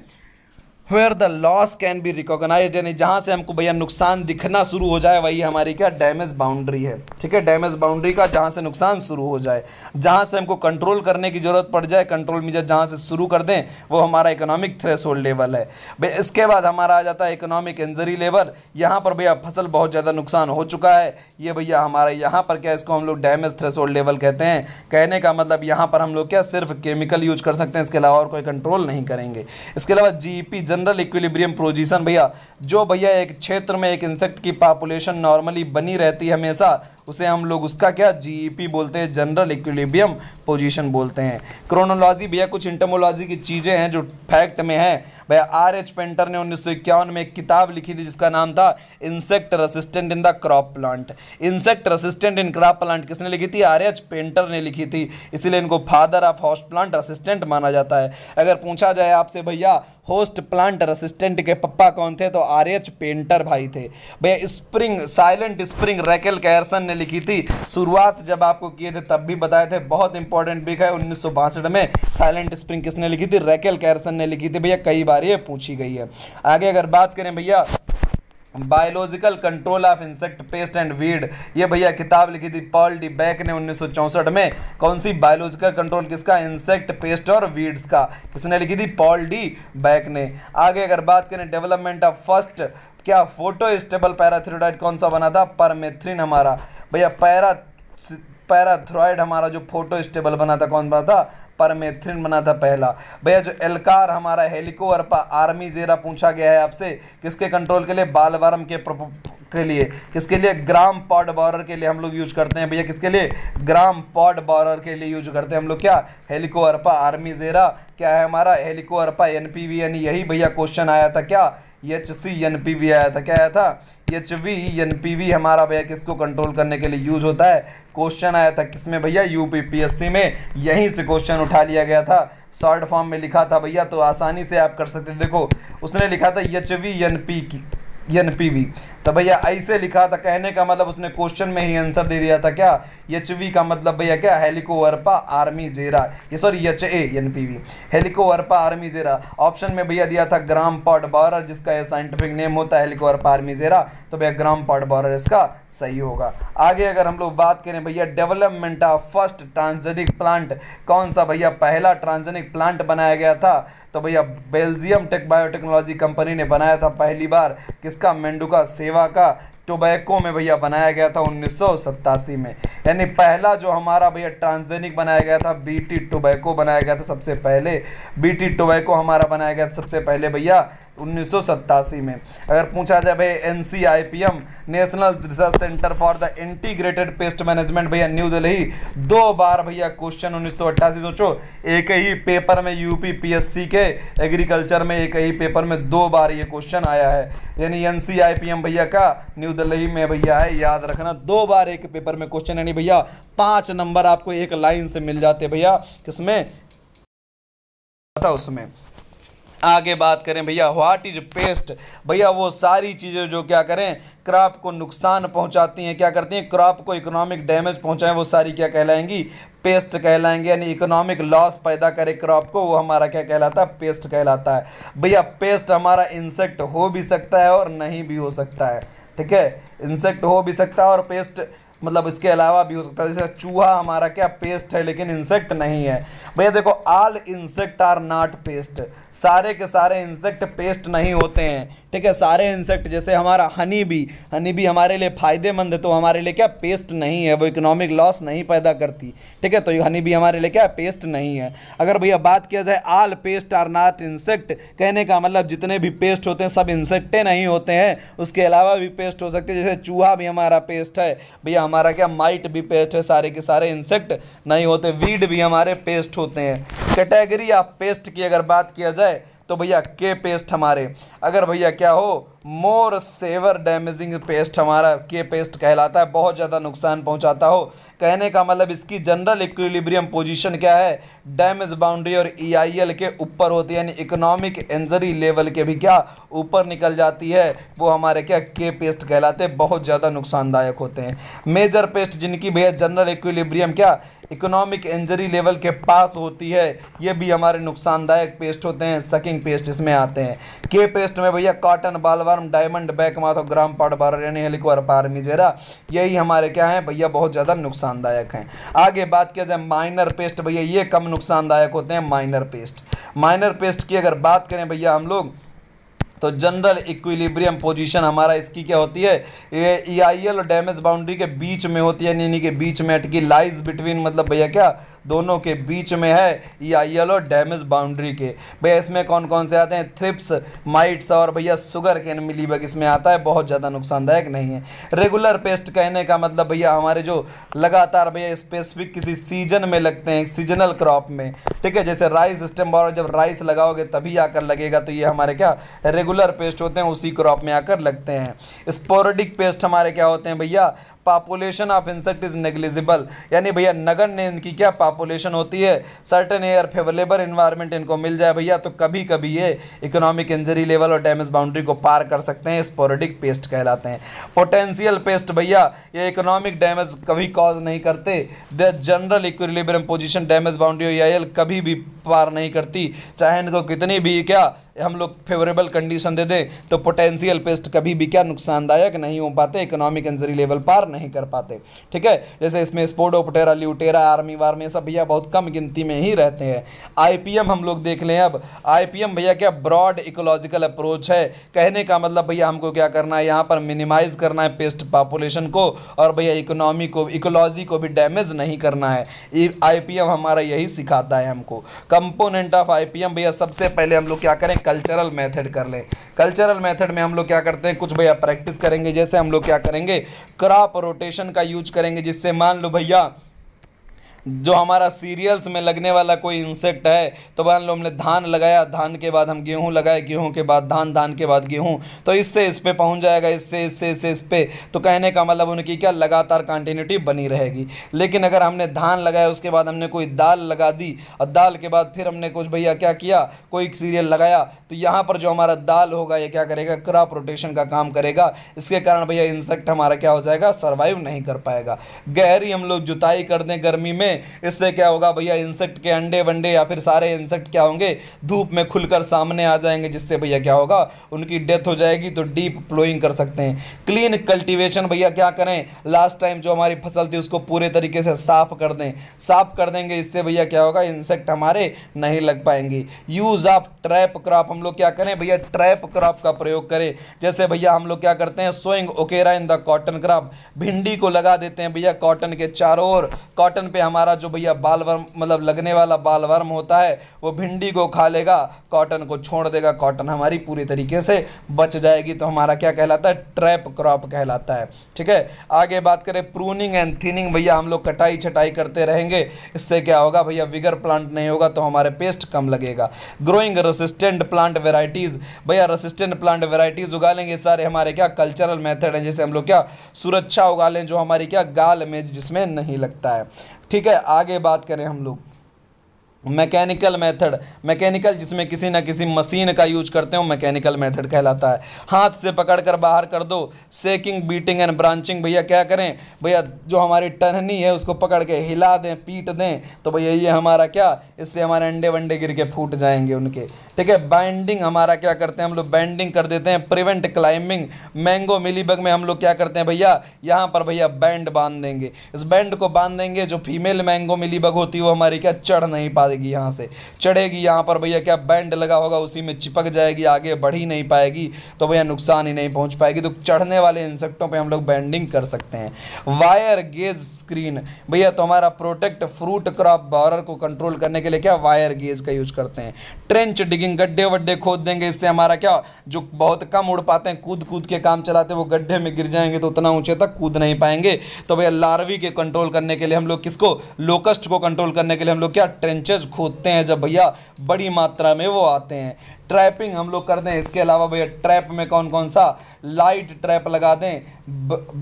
where the loss can be recognise यानी जहाँ से हमको भैया नुकसान दिखना शुरू हो जाए वही हमारी क्या डैमेज बाउंड्री है ठीक है डैमेज बाउंड्री का जहाँ से नुकसान शुरू हो जाए जहाँ से हमको कंट्रोल करने की ज़रूरत पड़ जाए कंट्रोल मीजर जहाँ से शुरू कर दें वो हमारा इकोनॉमिक थ्रेस लेवल है भाई इसके बाद हमारा आ जाता है इकोनॉमिक इंजरी लेवल यहाँ पर भैया फसल बहुत ज़्यादा नुकसान हो चुका है ये भैया हमारा यहाँ पर क्या इसको हम लोग डैमेज थ्रेस लेवल कहते हैं कहने का मतलब यहाँ पर हम लोग क्या सिर्फ केमिकल यूज कर सकते हैं इसके अलावा और कोई कंट्रोल नहीं करेंगे इसके अलावा e G P general equilibrium position भैया जो भैया एक क्षेत्र में एक इंसेक्ट की पॉपुलेशन नॉर्मली बनी रहती है हमेशा उसे हम लोग उसका क्या जीईपी e बोलते हैं जनरल इक्विलिबियम पोजीशन बोलते हैं क्रोनोलॉजी भैया कुछ इंटमोलॉजी की चीज़ें हैं जो फैक्ट में हैं भैया आर एच पेंटर ने उन्नीस में एक किताब लिखी थी जिसका नाम था insect resistant in the crop plant insect resistant in crop plant किसने लिखी थी आर एच पेंटर ने लिखी थी इसीलिए इनको father of host plant resistant माना जाता है अगर पूछा जाए आपसे भैया होस्ट प्लांट रसिस्टेंट के पप्पा कौन थे तो आर एच पेंटर भाई थे भैया spring silent spring Rachel Carson ने लिखी थी शुरुआत जब आपको किए थे तब भी बताए थे बहुत इंपॉर्टेंट बिक है उन्नीस में साइलेंट स्प्रिंग किसने लिखी थी रैकेल कैरसन ने लिखी थी भैया कई बार ये पूछी गई है आगे अगर बात करें भैया biological control of insect pest and weed ये भैया किताब लिखी थी पॉल डी बैक ने 1964 में कौन सी बायोलॉजिकल कंट्रोल किसका इंसेक्ट पेस्ट और वीड्स का किसने लिखी थी पॉल डी बैक ने आगे अगर बात करें डेवलपमेंट ऑफ फर्स्ट क्या फोटो स्टेबल पैराथीरोडाइड कौन सा बना था परमेथ्रिन हमारा भैया पैरा पैराथ्रॉइड हमारा जो फोटो स्टेबल बना था कौन बना था परमेथ्रिन बना था पहला भैया जो एलकार हमारा अर्पा आर्मी जेरा पूछा गया है आपसे किसके कंट्रोल के लिए बालवरम के के लिए किसके लिए ग्राम पॉड बॉर के लिए हम लोग यूज करते हैं भैया किसके लिए ग्राम पॉड बॉर के लिए यूज करते हैं हम लोग क्या अर्पा आर्मी जेरा क्या है हमारा हेलिकोअर्पा एन पी वी यानी यही भैया क्वेश्चन आया था क्या एच सी एन पी भी आया था क्या आया था H V N P V हमारा भैया किसको कंट्रोल करने के लिए यूज होता है क्वेश्चन आया था किसमें भैया U P P S C में यहीं से क्वेश्चन उठा लिया गया था शॉर्ट फॉर्म में लिखा था भैया तो आसानी से आप कर सकते देखो उसने लिखा था H V N P V N P V तो भैया ऐसे लिखा था कहने का मतलब उसने क्वेश्चन में ही आंसर दे दिया था क्या एच वी का मतलब भैया क्या हेलिकोवर्पा आर्मी जेरा ये sorry H A N P V Helicoverpa armigera option में भैया दिया था ग्राम पॉड बॉरर जिसका यह साइंटिफिक नेम होता है हेलिकोवर्पा आर्मी जेरा तो भैया ग्राम पॉड बॉरर इसका सही होगा आगे अगर हम लोग बात करें भैया development of first transgenic plant कौन सा भैया पहला ट्रांसजेनिक प्लांट बनाया गया था तो भैया बेल्जियम टेक बायोटेक्नोलॉजी कंपनी ने बनाया था पहली बार किसका मेंडुका सेवा का टोबैको में भैया बनाया गया था उन्नीस में यानी पहला जो हमारा भैया ट्रांसजेनिक बनाया गया था बीटी टोबैको बनाया गया था सबसे पहले बीटी टोबैको हमारा बनाया गया था सबसे पहले भैया उन्नीस में अगर पूछा जाए भाई an national research centre for the integrated pest management भैया न्यू दिल्ली दो बार भैया क्वेश्चन उन्नीस सोचो एक ही पेपर में यूपी पीएससी के एग्रीकल्चर में एक ही पेपर में दो बार ये क्वेश्चन आया है यानी एन भैया का न्यू दिल्ली में भैया है याद रखना दो बार एक पेपर में क्वेश्चन यानी भैया पाँच नंबर आपको एक लाइन से मिल जाते भैया किसमें उसमें आगे बात करें भैया व्हाट इज पेस्ट भैया वो सारी चीज़ें जो क्या करें क्रॉप को नुकसान पहुंचाती हैं क्या करती हैं क्रॉप को इकोनॉमिक डैमेज पहुंचाएं वो सारी क्या कहलाएंगी पेस्ट कहलाएंगे यानी इकोनॉमिक लॉस पैदा करे क्रॉप को वो हमारा क्या कहलाता है पेस्ट कहलाता है भैया पेस्ट हमारा इंसेक्ट हो भी सकता है और नहीं भी हो सकता है ठीक है इंसेक्ट हो भी सकता है और पेस्ट मतलब इसके अलावा भी हो सकता है जैसे चूहा हमारा क्या पेस्ट है लेकिन इंसेक्ट नहीं है भैया देखो all insect are not pest सारे के सारे इंसेक्ट पेस्ट नहीं होते हैं ठीक है सारे इंसेक्ट जैसे हमारा हनी भी हनी भी हमारे लिए फ़ायदेमंद है तो हमारे लिए क्या पेस्ट नहीं है वो इकोनॉमिक लॉस नहीं पैदा करती ठीक है तो ये हनी भी हमारे लिए क्या पेस्ट नहीं है अगर भैया बात किया जाए all pest are not insect कहने का मतलब जितने भी पेस्ट होते हैं सब इंसेक्टे नहीं होते हैं उसके अलावा भी पेस्ट हो सकते हैं जैसे चूहा भी हमारा पेस्ट है भैया हमारा क्या माइट भी पेस्ट है सारे के सारे इंसेक्ट नहीं होते वीड भी हमारे पेस्ट होते हैं कैटेगरी ऑफ पेस्ट की अगर बात किया जाए तो भैया के पेस्ट हमारे अगर भैया क्या हो मोर सेवर डैमेजिंग पेस्ट हमारा के पेस्ट कहलाता है बहुत ज़्यादा नुकसान पहुंचाता हो कहने का मतलब इसकी जनरल इक्विलिब्रियम पोजीशन क्या है डैमेज बाउंड्री और ईआईएल e के ऊपर होती है यानी इकोनॉमिक इंजरी लेवल के भी क्या ऊपर निकल जाती है वो हमारे क्या के पेस्ट कहलाते हैं बहुत ज़्यादा नुकसानदायक होते हैं मेजर पेस्ट जिनकी भैया जनरल इक्विलिब्रियम क्या इकोनॉमिक इंजरी लेवल के पास होती है ये भी हमारे नुकसानदायक पेस्ट होते हैं सकिंग पेस्ट इसमें आते हैं के पेस्ट नेक्स्ट में भैया कॉटन बालवर्म डायमंड बैक माथो ग्राम पार्ट बार यानी हेलिकोर पारमिजेरा यही हमारे क्या है भैया बहुत ज़्यादा नुकसानदायक हैं आगे बात किया जाए माइनर पेस्ट भैया ये कम नुकसानदायक होते हैं माइनर पेस्ट माइनर पेस्ट की अगर बात करें भैया हम लोग तो जनरल इक्विलिब्रियम पोजीशन हमारा इसकी क्या होती है ये ई e और डैमेज बाउंड्री के बीच में होती है यानी कि बीच में अटकी लाइज बिटवीन मतलब भैया क्या दोनों के बीच में है या येलो डैमेज बाउंड्री के भैया इसमें कौन कौन से आते हैं थ्रिप्स माइट्स और भैया शुगर मिली बग इसमें आता है बहुत ज़्यादा नुकसानदायक नहीं है रेगुलर पेस्ट कहने का मतलब भैया हमारे जो लगातार भैया स्पेसिफिक किसी सीजन में लगते हैं सीजनल क्रॉप में ठीक है जैसे राइस स्टेम और जब राइस लगाओगे तभी आकर लगेगा तो ये हमारे क्या रेगुलर पेस्ट होते हैं उसी क्रॉप में आकर लगते हैं स्पोरेडिक पेस्ट हमारे क्या होते हैं भैया population of insect is negligible यानी भैया नगर ने इनकी क्या पॉपुलेशन होती है सर्टन एयर फेवरेबल इन्वायरमेंट इनको मिल जाए भैया तो कभी कभी ये इकोनॉमिक इंजरी लेवल और डैमेज बाउंड्री को पार कर सकते हैं स्पोरेटिक पेस्ट कहलाते हैं पोटेंशियल पेस्ट भैया ये इकोनॉमिक डैमेज कभी कॉज नहीं करते the general equilibrium position damage boundary या कभी भी पार नहीं करती चाहे इनको कितनी भी क्या हम लोग फेवरेबल कंडीशन दे दें तो पोटेंशियल पेस्ट कभी भी क्या नुकसानदायक नहीं हो पाते इकोनॉमिक इंजरी लेवल पार नहीं कर पाते ठीक है जैसे इसमें स्पोडोपटेरा ल्यूटेरा आर्मी वार्मी सब भैया बहुत कम गिनती में ही रहते हैं आईपीएम हम लोग देख लें अब आईपीएम भैया क्या ब्रॉड इकोलॉजिकल अप्रोच है कहने का मतलब भैया हमको क्या करना है यहाँ पर मिनिमाइज करना है पेस्ट पॉपुलेशन को और भैया इकोनॉमी को इकोलॉजी को भी डैमेज नहीं करना है आई हमारा यही सिखाता है हमको कंपोनेंट ऑफ आई भैया सबसे पहले हम लोग क्या करें कल्चरल मेथड कर लें कल्चरल मेथड में हम लोग क्या करते हैं कुछ भैया प्रैक्टिस करेंगे जैसे हम लोग क्या करेंगे क्रॉप रोटेशन का यूज करेंगे जिससे मान लो भैया जो हमारा सीरियल्स में लगने वाला कोई इंसेक्ट है तो मान लो हमने धान लगाया धान के बाद हम गेहूँ लगाए गेहूँ के बाद धान धान के बाद गेहूँ तो इससे इस पर पहुँच जाएगा इससे इससे इससे इस पर तो कहने का मतलब उनकी क्या लगातार कंटिन्यूटी बनी रहेगी लेकिन अगर हमने धान लगाया उसके बाद हमने कोई दाल लगा दी और दाल के बाद फिर हमने कुछ भैया क्या किया कोई सीरियल लगाया तो यहाँ पर जो हमारा दाल होगा ये क्या करेगा क्रॉप रोटेशन का काम करेगा इसके कारण भैया इंसेक्ट हमारा क्या हो जाएगा सर्वाइव नहीं कर पाएगा गहरी हम लोग जुताई कर दें गर्मी में इससे क्या होगा भैया इंसेक्ट के अंडे वंडे या फिर सारे इंसेक्ट क्या होंगे धूप में खुलकर सामने आ जाएंगे जिससे भैया क्या होगा उनकी डेथ हो जाएगी तो डीप प्लोइंग कर सकते हैं क्लीन कल्टिवेशन भैया क्या करें लास्ट टाइम जो हमारी फसल थी उसको पूरे तरीके से साफ कर दें साफ कर देंगे इससे भैया क्या होगा इंसेक्ट हमारे नहीं लग पाएंगे यूज़ ऑफ ट्रैप क्रॉप हम लोग क्या करें भैया ट्रैप क्रॉप का प्रयोग करें जैसे भैया हम लोग क्या करते हैं sowing okra in the cotton crop भिंडी को लगा देते हैं भैया कॉटन के चारों ओर कॉटन पे हम हमारा जो भैया बाल वर्म मतलब लगने वाला बाल वर्म होता है वो भिंडी को खा लेगा कॉटन को छोड़ देगा कॉटन हमारी पूरी तरीके से बच जाएगी तो हमारा क्या कहलाता है ट्रैप क्रॉप कहलाता है ठीक है आगे बात करें प्रूनिंग एंड थिनिंग भैया हम लोग कटाई छटाई करते रहेंगे इससे क्या होगा भैया विगर प्लांट नहीं होगा तो हमारे पेस्ट कम लगेगा ग्रोइंग रेसिस्टेंट प्लांट वेराइटीज़ भैया रेसिस्टेंट प्लांट वेराइटीज़ उगा लेंगे सारे हमारे क्या कल्चरल मैथड हैं जैसे हम लोग क्या सुरक्षा उगा लें जो हमारी क्या गाल में जिसमें नहीं लगता है ठीक है आगे बात करें हम लोग मैकेनिकल मेथड मैकेनिकल जिसमें किसी ना किसी मशीन का यूज करते हो मैकेनिकल मेथड कहलाता है हाथ से पकड़ कर बाहर कर दो सेकिंग बीटिंग एंड ब्रांचिंग भैया क्या करें भैया जो हमारी टहनी है उसको पकड़ के हिला दें पीट दें तो भैया ये हमारा क्या इससे हमारे अंडे वंडे गिर के फूट जाएंगे उनके ठीक है बाइंडिंग हमारा क्या करते हैं हम लोग बाइंडिंग कर देते हैं प्रिवेंट क्लाइंबिंग मैंगो मिलीबग में हम लोग क्या करते हैं भैया यहाँ पर भैया बैंड बांध देंगे इस बैंड को बांध देंगे जो फीमेल मैंगो मिलीबग होती है वो हमारी क्या चढ़ नहीं पा उतारेगी यहाँ से चढ़ेगी यहाँ पर भैया क्या बैंड लगा होगा उसी में चिपक जाएगी आगे बढ़ ही नहीं पाएगी तो भैया नुकसान ही नहीं पहुँच पाएगी तो चढ़ने वाले इंसेक्टों पर हम लोग बैंडिंग कर सकते हैं वायर गेज स्क्रीन भैया तो हमारा प्रोटेक्ट फ्रूट क्रॉप बॉर्डर को कंट्रोल करने के लिए क्या वायर गेज का यूज करते हैं ट्रेंच डिगिंग गड्ढे वड्ढे खोद देंगे इससे हमारा क्या जो बहुत कम उड़ पाते हैं कूद कूद के काम चलाते हैं वो गड्ढे में गिर जाएंगे तो उतना ऊंचे तक कूद नहीं पाएंगे तो भैया लार्वी के कंट्रोल करने के लिए हम लोग किसको लोकस्ट को कंट्रोल करने के लिए हम लोग क्या ट्रेंचेस रिसोर्सेज खोदते हैं जब भैया बड़ी मात्रा में वो आते हैं ट्रैपिंग हम लोग कर दें इसके अलावा भैया ट्रैप में कौन कौन सा लाइट ट्रैप लगा दें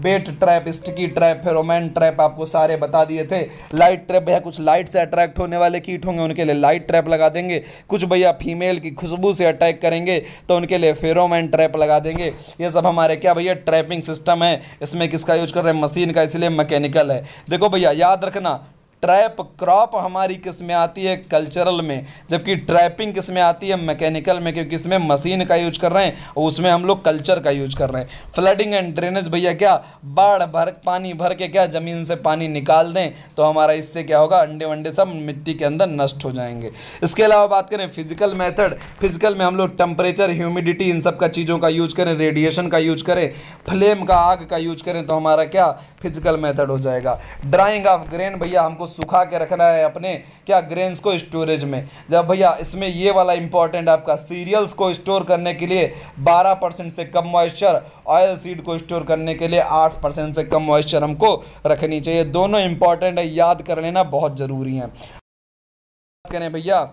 bait trap sticky trap pheromone trap आपको सारे बता दिए थे लाइट ट्रैप भैया कुछ लाइट से अट्रैक्ट होने वाले कीट होंगे उनके लिए लाइट ट्रैप लगा देंगे कुछ भैया फीमेल की खुशबू से अटैक करेंगे तो उनके लिए फेरोमैन ट्रैप लगा देंगे ये सब हमारे क्या भैया ट्रैपिंग सिस्टम है इसमें किसका यूज कर रहे हैं मशीन का इसलिए मैकेनिकल है देखो भैया याद रखना ट्रैप क्रॉप हमारी किस में आती है कल्चरल में जबकि ट्रैपिंग किस में आती है मैकेनिकल में क्योंकि इसमें मशीन का यूज कर रहे हैं और उसमें हम लोग कल्चर का यूज कर रहे हैं फ्लडिंग एंड ड्रेनेज भैया क्या बाढ़ भर पानी भर के क्या ज़मीन से पानी निकाल दें तो हमारा इससे क्या होगा अंडे वंडे सब मिट्टी के अंदर नष्ट हो जाएंगे इसके अलावा बात करें फिजिकल मैथड फिजिकल में हम लोग टेम्परेचर ह्यूमिडिटी इन सब का चीज़ों का यूज करें रेडिएशन का यूज करें फ्लेम का आग का यूज करें तो हमारा क्या फिजिकल मैथड हो जाएगा ड्राइंग ऑफ ग्रेन भैया हमको आपको सुखा के रखना है अपने क्या ग्रेन्स को स्टोरेज में जब भैया इसमें ये वाला इंपॉर्टेंट आपका सीरियल्स को स्टोर करने के लिए 12 परसेंट से कम मॉइस्चर ऑयल सीड को स्टोर करने के लिए 8 परसेंट से कम मॉइस्चर हमको रखनी चाहिए दोनों इंपॉर्टेंट है याद कर लेना बहुत ज़रूरी है करें भैया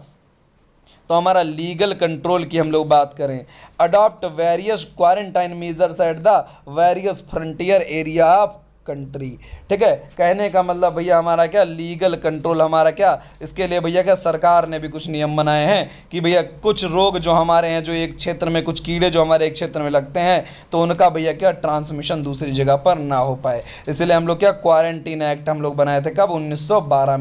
तो हमारा लीगल कंट्रोल की हम लोग बात करें adopt various quarantine measures at the various frontier area of country ठीक है कहने का मतलब भैया हमारा क्या लीगल कंट्रोल हमारा क्या इसके लिए भैया क्या सरकार ने भी कुछ नियम बनाए हैं कि भैया कुछ रोग जो हमारे हैं जो एक क्षेत्र में कुछ कीड़े जो हमारे एक क्षेत्र में लगते हैं तो उनका भैया क्या ट्रांसमिशन दूसरी जगह पर ना हो पाए इसलिए हम लोग क्या क्वारंटीन एक्ट हम लोग बनाए थे कब उन्नीस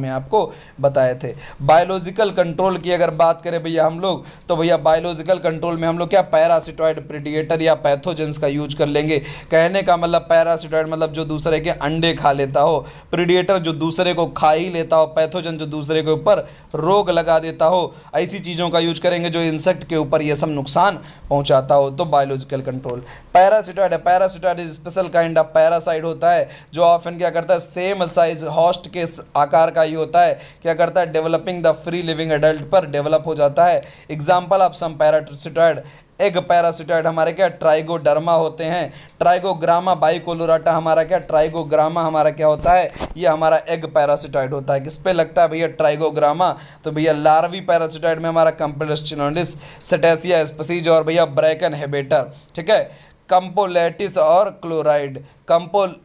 में आपको बताए थे बायोलॉजिकल कंट्रोल की अगर बात करें भैया हम लोग तो भैया बायोलॉजिकल कंट्रोल में हम लोग क्या पैरासिटॉइड प्रिडिएटर या पैथोजेंस का यूज कर लेंगे कहने का मतलब पैरासिटॉइड मतलब जो दूसरा दूसरे के अंडे खा लेता हो प्रीडिएटर जो दूसरे को खा ही लेता हो पैथोजन जो दूसरे के ऊपर रोग लगा देता हो ऐसी चीज़ों का यूज करेंगे जो इंसेक्ट के ऊपर ये सब नुकसान पहुंचाता हो तो बायोलॉजिकल कंट्रोल पैरासिटाइड है parasitoid special kind of parasite होता है जो ऑफन क्या करता है सेम साइज हॉस्ट के आकार का ही होता है क्या करता है developing the free living adult पर डेवलप हो जाता है example of some parasitoid egg parasitoid हमारे क्या ट्राइगोडर्मा होते हैं ट्राइगोग्रामा बाइकोलोराटा हमारा क्या ट्राइगोग्रामा हमारा क्या होता है ये हमारा एग पैरासिटाइड होता है किस पे लगता है भैया ट्राइगोग्रामा तो भैया लार्वी पैरासिटाइड में हमारा चिनोडिस सेटेसिया स्पसीज और भैया ब्रैकन हेबेटर ठीक है कंपोलेटिस और क्लोराइड कंपोल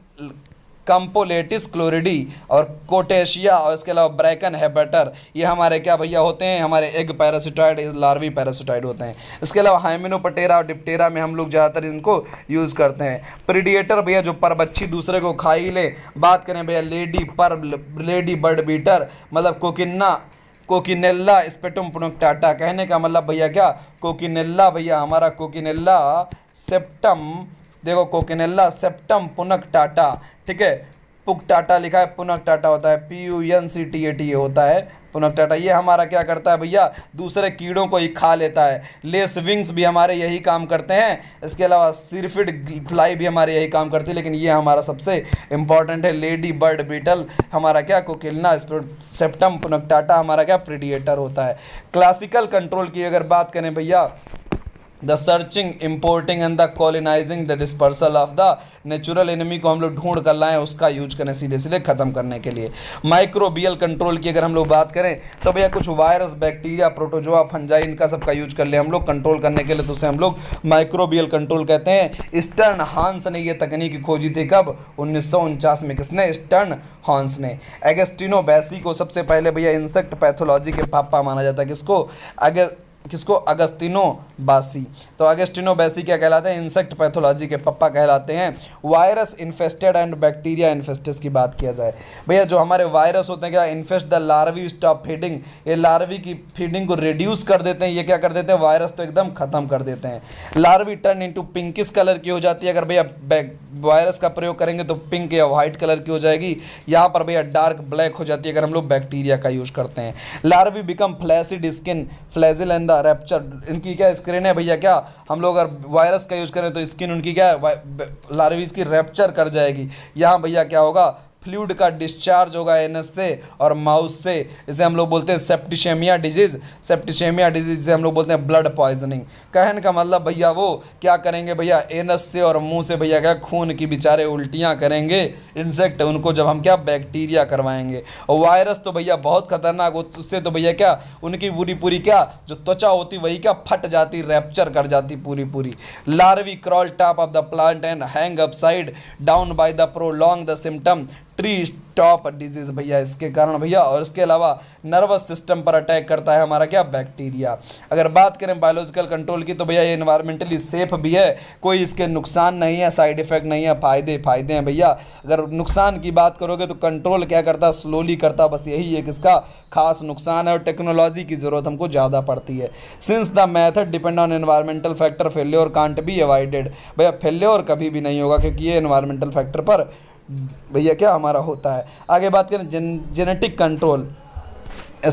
कंपोलेटिस क्लोरिडी और कोटेशिया और इसके अलावा ब्रैकन है बेटर ये हमारे क्या भैया होते हैं हमारे एग पैरासिटाइड लार्वी पैरासिटाइड होते हैं इसके अलावा हाइमिनोपटेरा और डिप्टेरा में हम लोग ज़्यादातर इनको यूज़ करते हैं प्रीडिएटर भैया जो बच्ची दूसरे को खा ही ले बात करें भैया लेडी पर लेडी बर्ड बीटर मतलब कोकिन्ना कोकिनेल्ला स्पेटम पुनोक्टाटा कहने का मतलब भैया क्या कोकिनेल्ला भैया हमारा कोकिनेल्ला सेप्टम देखो कोकिनेल्ला सेप्टम पुनक टाटा ठीक है पुक टाटा लिखा है पुनक टाटा होता है P U N C T A T A होता है पुनक टाटा ये हमारा क्या करता है भैया दूसरे कीड़ों को ही खा लेता है लेस विंग्स भी हमारे यही काम करते हैं इसके अलावा सिरफिड फ्लाई भी हमारे यही काम करती है लेकिन ये हमारा सबसे इंपॉर्टेंट है लेडी बर्ड बीटल हमारा क्या कोकिलना सेप्टम पुनक टाटा हमारा क्या प्रीडिएटर होता है क्लासिकल कंट्रोल की अगर बात करें भैया the searching importing and the colonizing the dispersal of the natural enemy को हम लोग ढूंढ कर लाएँ उसका यूज करें सीधे सीधे ख़त्म करने के लिए माइक्रोबियल कंट्रोल की अगर हम लोग बात करें तो भैया कुछ वायरस बैक्टीरिया प्रोटोजोआ फंजाई इनका सबका यूज कर लें हम लोग कंट्रोल करने के लिए तो उसे हम लोग माइक्रोबियल कंट्रोल कहते हैं स्टर्न हॉन्स ने यह तकनीक खोजी थी कब उन्नीस में किसने स्टर्न हॉन्स ने एगेस्टिनो बैसी को सबसे पहले भैया इंसेक्ट पैथोलॉजी के पापा माना जाता है किसको अगर किसको अगस्तिनो बासी तो अगस्टिनो बैसी क्या कहलाते हैं इंसेक्ट पैथोलॉजी के पप्पा कहलाते हैं virus infested and bacteria infests की बात किया जाए भैया जो हमारे वायरस होते हैं क्या infest the larvae stop feeding ये लार्वी की फीडिंग को रिड्यूस कर देते हैं ये क्या कर देते हैं वायरस तो एकदम ख़त्म कर देते हैं larvae turn into pinkish colour की हो जाती है अगर भैया वायरस का प्रयोग करेंगे तो पिंक या वाइट कलर की हो जाएगी यहाँ पर भैया डार्क ब्लैक हो जाती है अगर हम लोग बैक्टीरिया का यूज़ करते हैं larvae become flaccid skin fragile and the rupture इनकी क्या स्क्रीन है भैया क्या हम लोग अगर वायरस का यूज़ करें तो स्किन उनकी क्या लार्वी इसकी रेपचर कर जाएगी यहाँ भैया क्या होगा फ्लूड का डिस्चार्ज होगा एनस से और माउथ से इसे हम लोग बोलते हैं सेप्टिशेमिया डिजीज़ सेप्टिशेमिया डिजीज जिसे हम लोग बोलते हैं ब्लड पॉइजनिंग कहन का मतलब भैया वो क्या करेंगे भैया एनस से और मुंह से भैया क्या खून की बेचारे उल्टियाँ करेंगे इंसेक्ट उनको जब हम क्या बैक्टीरिया करवाएंगे और वायरस तो भैया बहुत खतरनाक हो उससे तो भैया क्या उनकी पूरी पूरी क्या जो त्वचा होती वही क्या फट जाती रैप्चर कर जाती पूरी पूरी larvae crawl top of the plant and hang upside down by the prolong the symptom tree stop disease भैया इसके कारण भैया और इसके अलावा नर्वस सिस्टम पर अटैक करता है हमारा क्या बैक्टीरिया अगर बात करें बायोलॉजिकल कंट्रोल की तो भैया ये इन्वायरमेंटली सेफ भी है कोई इसके नुकसान नहीं है साइड इफेक्ट नहीं है फ़ायदे फ़ायदे हैं भैया अगर नुकसान की बात करोगे तो कंट्रोल क्या करता स्लोली करता बस यही एक इसका खास नुकसान है और टेक्नोलॉजी की ज़रूरत हमको ज़्यादा पड़ती है since the method depend on environmental factor failure can't be avoided भैया फेल्योर कभी भी नहीं होगा क्योंकि ये इन्वायरमेंटल फैक्टर पर भैया क्या हमारा होता है आगे बात करें gen genetic control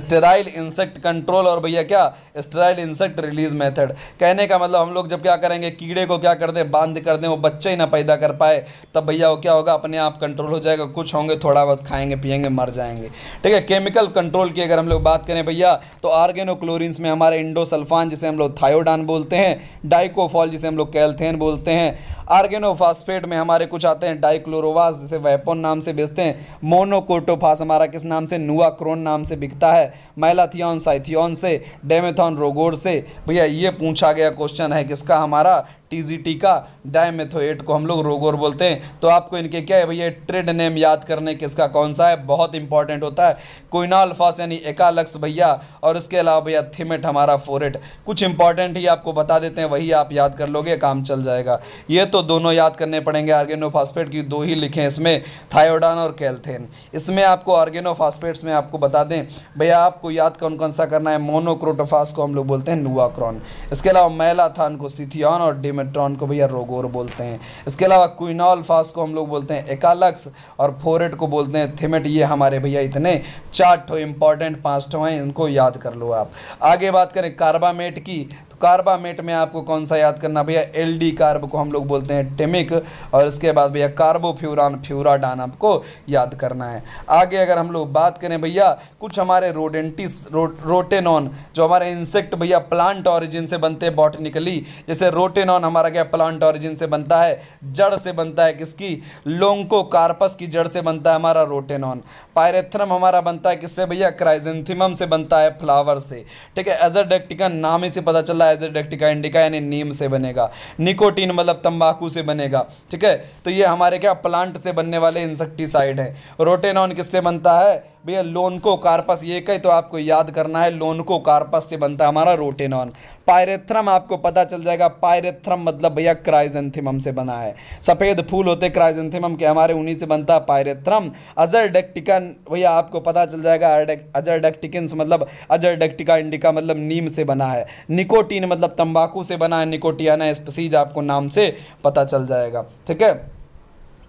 sterile insect control और भैया क्या स्टेराइल इंसेक्ट रिलीज मेथड कहने का मतलब हम लोग जब क्या करेंगे कीड़े को क्या कर दें बांध कर दें वो बच्चे ही ना पैदा कर पाए तब भैया वो क्या होगा अपने आप कंट्रोल हो जाएगा कुछ होंगे थोड़ा बहुत खाएंगे पिएंगे मर जाएंगे ठीक है केमिकल कंट्रोल की अगर हम लोग बात करें भैया तो आर्गेनोक्लोरिन्स में हमारे इंडोसल्फान जिसे हम लोग थायोडान बोलते हैं डाइकोफॉल जिसे हम लोग कैल्थेन बोलते हैं आर्गेनोफास्फेट में हमारे कुछ आते हैं डाइक्लोरोवास जिसे वेपन नाम से बेचते हैं मोनोकोटोफास हमारा किस नाम से नुआक्रोन नाम से बिकता है मैलाथियन साइथियन से डेमेथॉन रोगोर से भैया ये पूछा गया क्वेश्चन है किसका हमारा टीजीटी का डायमेथोएट को हम लोग रोगोर बोलते हैं तो आपको इनके क्या है भैया ट्रेड नेम याद करने किसका कौन सा है बहुत इंपॉर्टेंट होता है कोइनाल्फास यानी एकालक्स भैया और उसके अलावा भैया थीमेट हमारा फोरेट कुछ इंपॉर्टेंट ही आपको बता देते हैं वही आप याद कर लोगे काम चल जाएगा ये तो दोनों याद करने पड़ेंगे आर्गेनोफास्फेट की दो ही लिखें इसमें थायोडान और कैल्थेन इसमें आपको आर्गेनोफास्फेट्स में आपको बता दें भैया आपको याद कौन कौन सा करना है मोनोक्रोटोफास को हम लोग बोलते हैं नुआक्रॉन इसके अलावा मैलाथान को सिथियॉन और डिमे मेट्रॉन को भैया रोगोर बोलते हैं इसके अलावा क्विनॉल फास को हम लोग बोलते हैं एकालक्स और फोरेट को बोलते हैं थिमेट ये हमारे भैया इतने चार ठो इंपॉर्टेंट पाँच ठो हैं इनको याद कर लो आप आगे बात करें कार्बामेट की कार्बामेट में आपको कौन सा याद करना भैया एल डी कार्ब को हम लोग बोलते हैं टेमिक और इसके बाद भैया कार्बोफ्यूरान फ्यूराडान आपको याद करना है आगे अगर हम लोग बात करें भैया कुछ हमारे रोडेंटिस रो, रोटेनॉन जो हमारे इंसेक्ट भैया प्लांट ऑरिजिन से बनते हैं बॉटनिकली जैसे रोटेनॉन हमारा क्या प्लांट ऑरिजिन से बनता है जड़ से बनता है किसकी लोंको कार्पस की जड़ से बनता है हमारा रोटेनॉन पायरेथ्रम हमारा बनता है किससे भैया क्राइजेंथिम से बनता है फ्लावर से ठीक है एजरडेक्टिकन नाम ही से पता चला है डेक्टिका इंडिका यानी नीम से बनेगा निकोटीन मतलब तंबाकू से बनेगा ठीक है तो ये हमारे क्या प्लांट से बनने वाले इंसेक्टिसाइड है रोटेनॉन किससे बनता है भैया लोनको कार्पस ये कहे तो आपको याद करना है लोनको कार्पस से बनता है हमारा रोटेनॉन पायरेथ्रम आपको पता चल जाएगा पायरेथ्रम मतलब भैया क्राइजेंथिमम से बना है सफ़ेद फूल होते क्राइजेंथिमम के हमारे उन्हीं से बनता है पायरेथ्रम अजरडेक्टिकन भैया आपको पता चल जाएगा अजरडेक्टिकन्स मतलब अजरडेक्टिका इंडिका मतलब नीम से बना है निकोटीन मतलब तंबाकू से बना है निकोटियाना स्पसीज आपको नाम से पता चल जाएगा ठीक है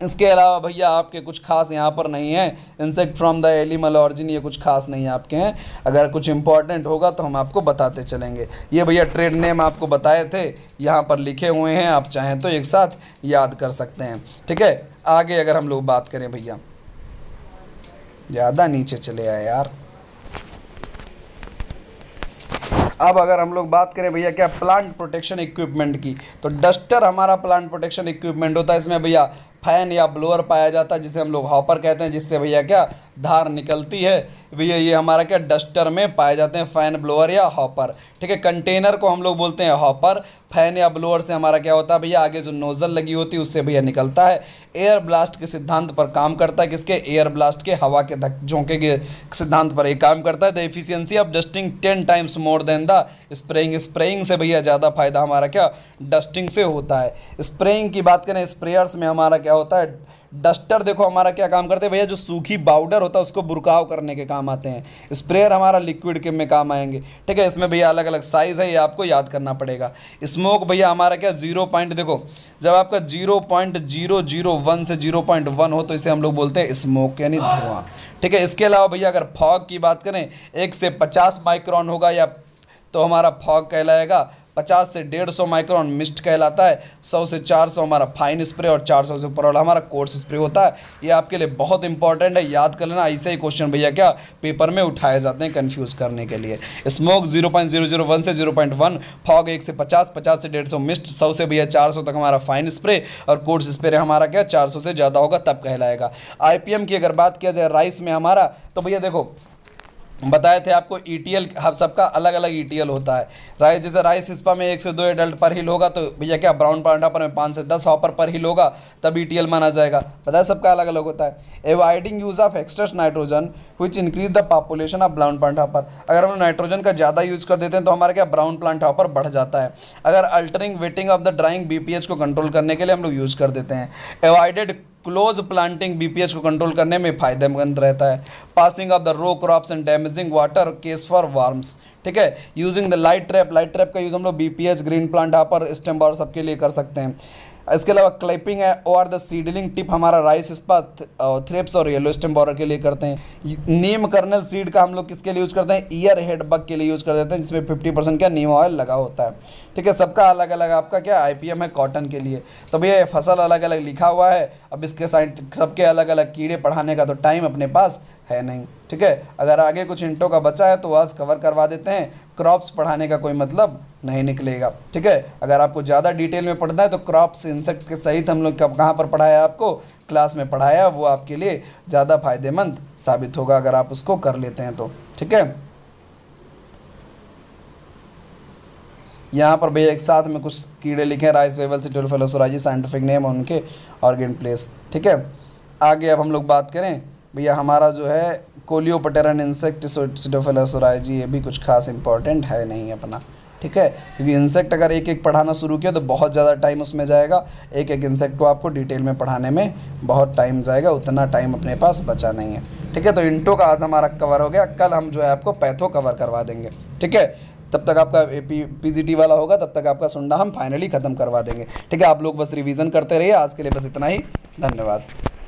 इसके अलावा भैया आपके कुछ खास यहाँ पर नहीं है insect from the animal origin ये कुछ खास नहीं है आपके हैं अगर कुछ इंपॉर्टेंट होगा तो हम आपको बताते चलेंगे ये भैया ट्रेड नेम आपको बताए थे यहाँ पर लिखे हुए हैं आप चाहें तो एक साथ याद कर सकते हैं ठीक है आगे अगर हम लोग बात करें भैया ज़्यादा नीचे चले आए यार अब अगर हम लोग बात करें भैया क्या प्लांट प्रोटेक्शन इक्विपमेंट की तो डस्टर हमारा प्लांट प्रोटेक्शन इक्विपमेंट होता है इसमें भैया फैन या ब्लोअर पाया जाता है जिसे हम लोग हॉपर कहते हैं जिससे भैया क्या धार निकलती है भैया ये हमारा क्या डस्टर में पाए जाते हैं फैन ब्लोअर या हॉपर ठीक है कंटेनर को हम लोग बोलते हैं हॉपर फैन या ब्लोअर से हमारा क्या होता है भैया आगे जो नोज़ल लगी होती है उससे भैया निकलता है एयर ब्लास्ट के सिद्धांत पर काम करता है किसके एयर ब्लास्ट के हवा के धक् झोंके के सिद्धांत पर ये काम करता है the efficiency of dusting ten times more than the spraying spraying से भैया ज़्यादा फायदा हमारा क्या डस्टिंग से होता है स्प्रेइंग की बात करें स्प्रेयर्स में हमारा क्या होता है डस्टर देखो हमारा क्या काम करते हैं भैया जो सूखी पाउडर होता है उसको बुरकाव करने के काम आते हैं स्प्रेयर हमारा लिक्विड के में काम आएंगे ठीक है इसमें भैया अलग अलग साइज़ है ये आपको याद करना पड़ेगा स्मोक भैया हमारा क्या जीरो पॉइंट देखो जब आपका zero point zero zero one से जीरो पॉइंट वन हो तो इसे हम लोग बोलते हैं स्मोक यानी धुआं ठीक है इसके अलावा भैया अगर फॉग की बात करें एक से पचास माइक्रॉन होगा या तो हमारा फॉग कहलाएगा पचास से डेढ़ सौ माइक्रोन मिस्ट कहलाता है सौ से चार सौ हमारा फाइन स्प्रे और चार सौ से ऊपर वाला हमारा कोर्स स्प्रे होता है ये आपके लिए बहुत इंपॉर्टेंट है याद कर लेना ऐसे ही क्वेश्चन भैया क्या पेपर में उठाए जाते हैं कन्फ्यूज़ करने के लिए smoke zero point zero zero one से जीरो पॉइंट वन फॉग एक से पचास पचास से डेढ़ सौ मिस्ट सौ से भैया चार सौ तक हमारा फाइन स्प्रे और कोर्स स्प्रे हमारा क्या चार सौ से ज़्यादा होगा तब कहलाएगा आई की अगर बात किया जाए राइस में हमारा तो भैया देखो बताए थे आपको ई टी एल हाँ सबका अलग अलग ई टी एल होता है राइस जैसे राइस हिस्पा में एक से दो एडल्ट पर हिल होगा तो भैया क्या ब्राउन पांडा पर में पाँच से दस हॉपर पर हिल होगा तब ई टी एल माना जाएगा बताया सबका अलग अलग होता है avoiding use of extras nitrogen which increase the population of brown panda पर अगर हम नाइट्रोजन का ज़्यादा यूज़ कर देते हैं तो हमारा क्या ब्राउन प्लांट हॉपर बढ़ जाता है अगर altering wetting of the drying B P H को कंट्रोल करने के लिए हम लोग यूज़ कर देते हैं एवाइडेड क्लोज प्लांटिंग बीपीएच को कंट्रोल करने में फायदेमंद रहता है passing of the row crops and damaging water case for worms ठीक है using the light trap light trap का यूज़ हम लोग बी ग्रीन प्लांट यहाँ पर सबके लिए कर सकते हैं इसके अलावा क्लैपिंग है और द सीडलिंग टिप हमारा राइस स्पात थ्रेप्स और येलो स्टेम बॉर्डर के लिए करते हैं नीम कर्नल सीड का हम लोग किसके लिए यूज़ करते हैं ईयर हेड बग के लिए यूज़ कर देते हैं जिसमें फिफ्टी परसेंट का नीम ऑयल लगा होता है ठीक है सबका अलग अलग आपका क्या आई है कॉटन के लिए तो भैया फसल अलग अलग लिखा हुआ है अब इसके साइंट सबके अलग अलग कीड़े पढ़ाने का तो टाइम अपने पास है नहीं ठीक है अगर आगे कुछ इंटों का बचा है तो आज कवर करवा देते हैं क्रॉप्स पढ़ाने का कोई मतलब नहीं निकलेगा ठीक है अगर आपको ज़्यादा डिटेल में पढ़ना है तो क्रॉप्स इंसेक्ट के सहित हम लोग कहाँ पर पढ़ाया आपको क्लास में पढ़ाया वो आपके लिए ज़्यादा फायदेमंद साबित होगा अगर आप उसको कर लेते हैं तो ठीक है यहाँ पर भैया एक साथ में कुछ कीड़े लिखे हैं राइस वेबल सिटोलफेलोसोराइजी साइंटिफिक नेम उनके ऑर्गेन प्लेस ठीक है आगे अब हम लोग बात करें भैया हमारा जो है कोलियोपटेरन इंसेक्ट सिडोफेलोसोराय जी ये भी कुछ खास इंपॉर्टेंट है नहीं अपना ठीक है क्योंकि इंसेक्ट अगर एक एक पढ़ाना शुरू किया तो बहुत ज़्यादा टाइम उसमें जाएगा एक एक इंसेक्ट को आपको डिटेल में पढ़ाने में बहुत टाइम जाएगा उतना टाइम अपने पास बचा नहीं है ठीक है तो इंटो का आज हमारा कवर हो गया कल हम जो है आपको पैथो कवर करवा देंगे ठीक है तब तक आपका पी पीजीटी वाला होगा तब तक आपका सुनना हम फाइनली ख़त्म करवा देंगे ठीक है आप लोग बस रिवीजन करते रहिए आज के लिए बस इतना ही धन्यवाद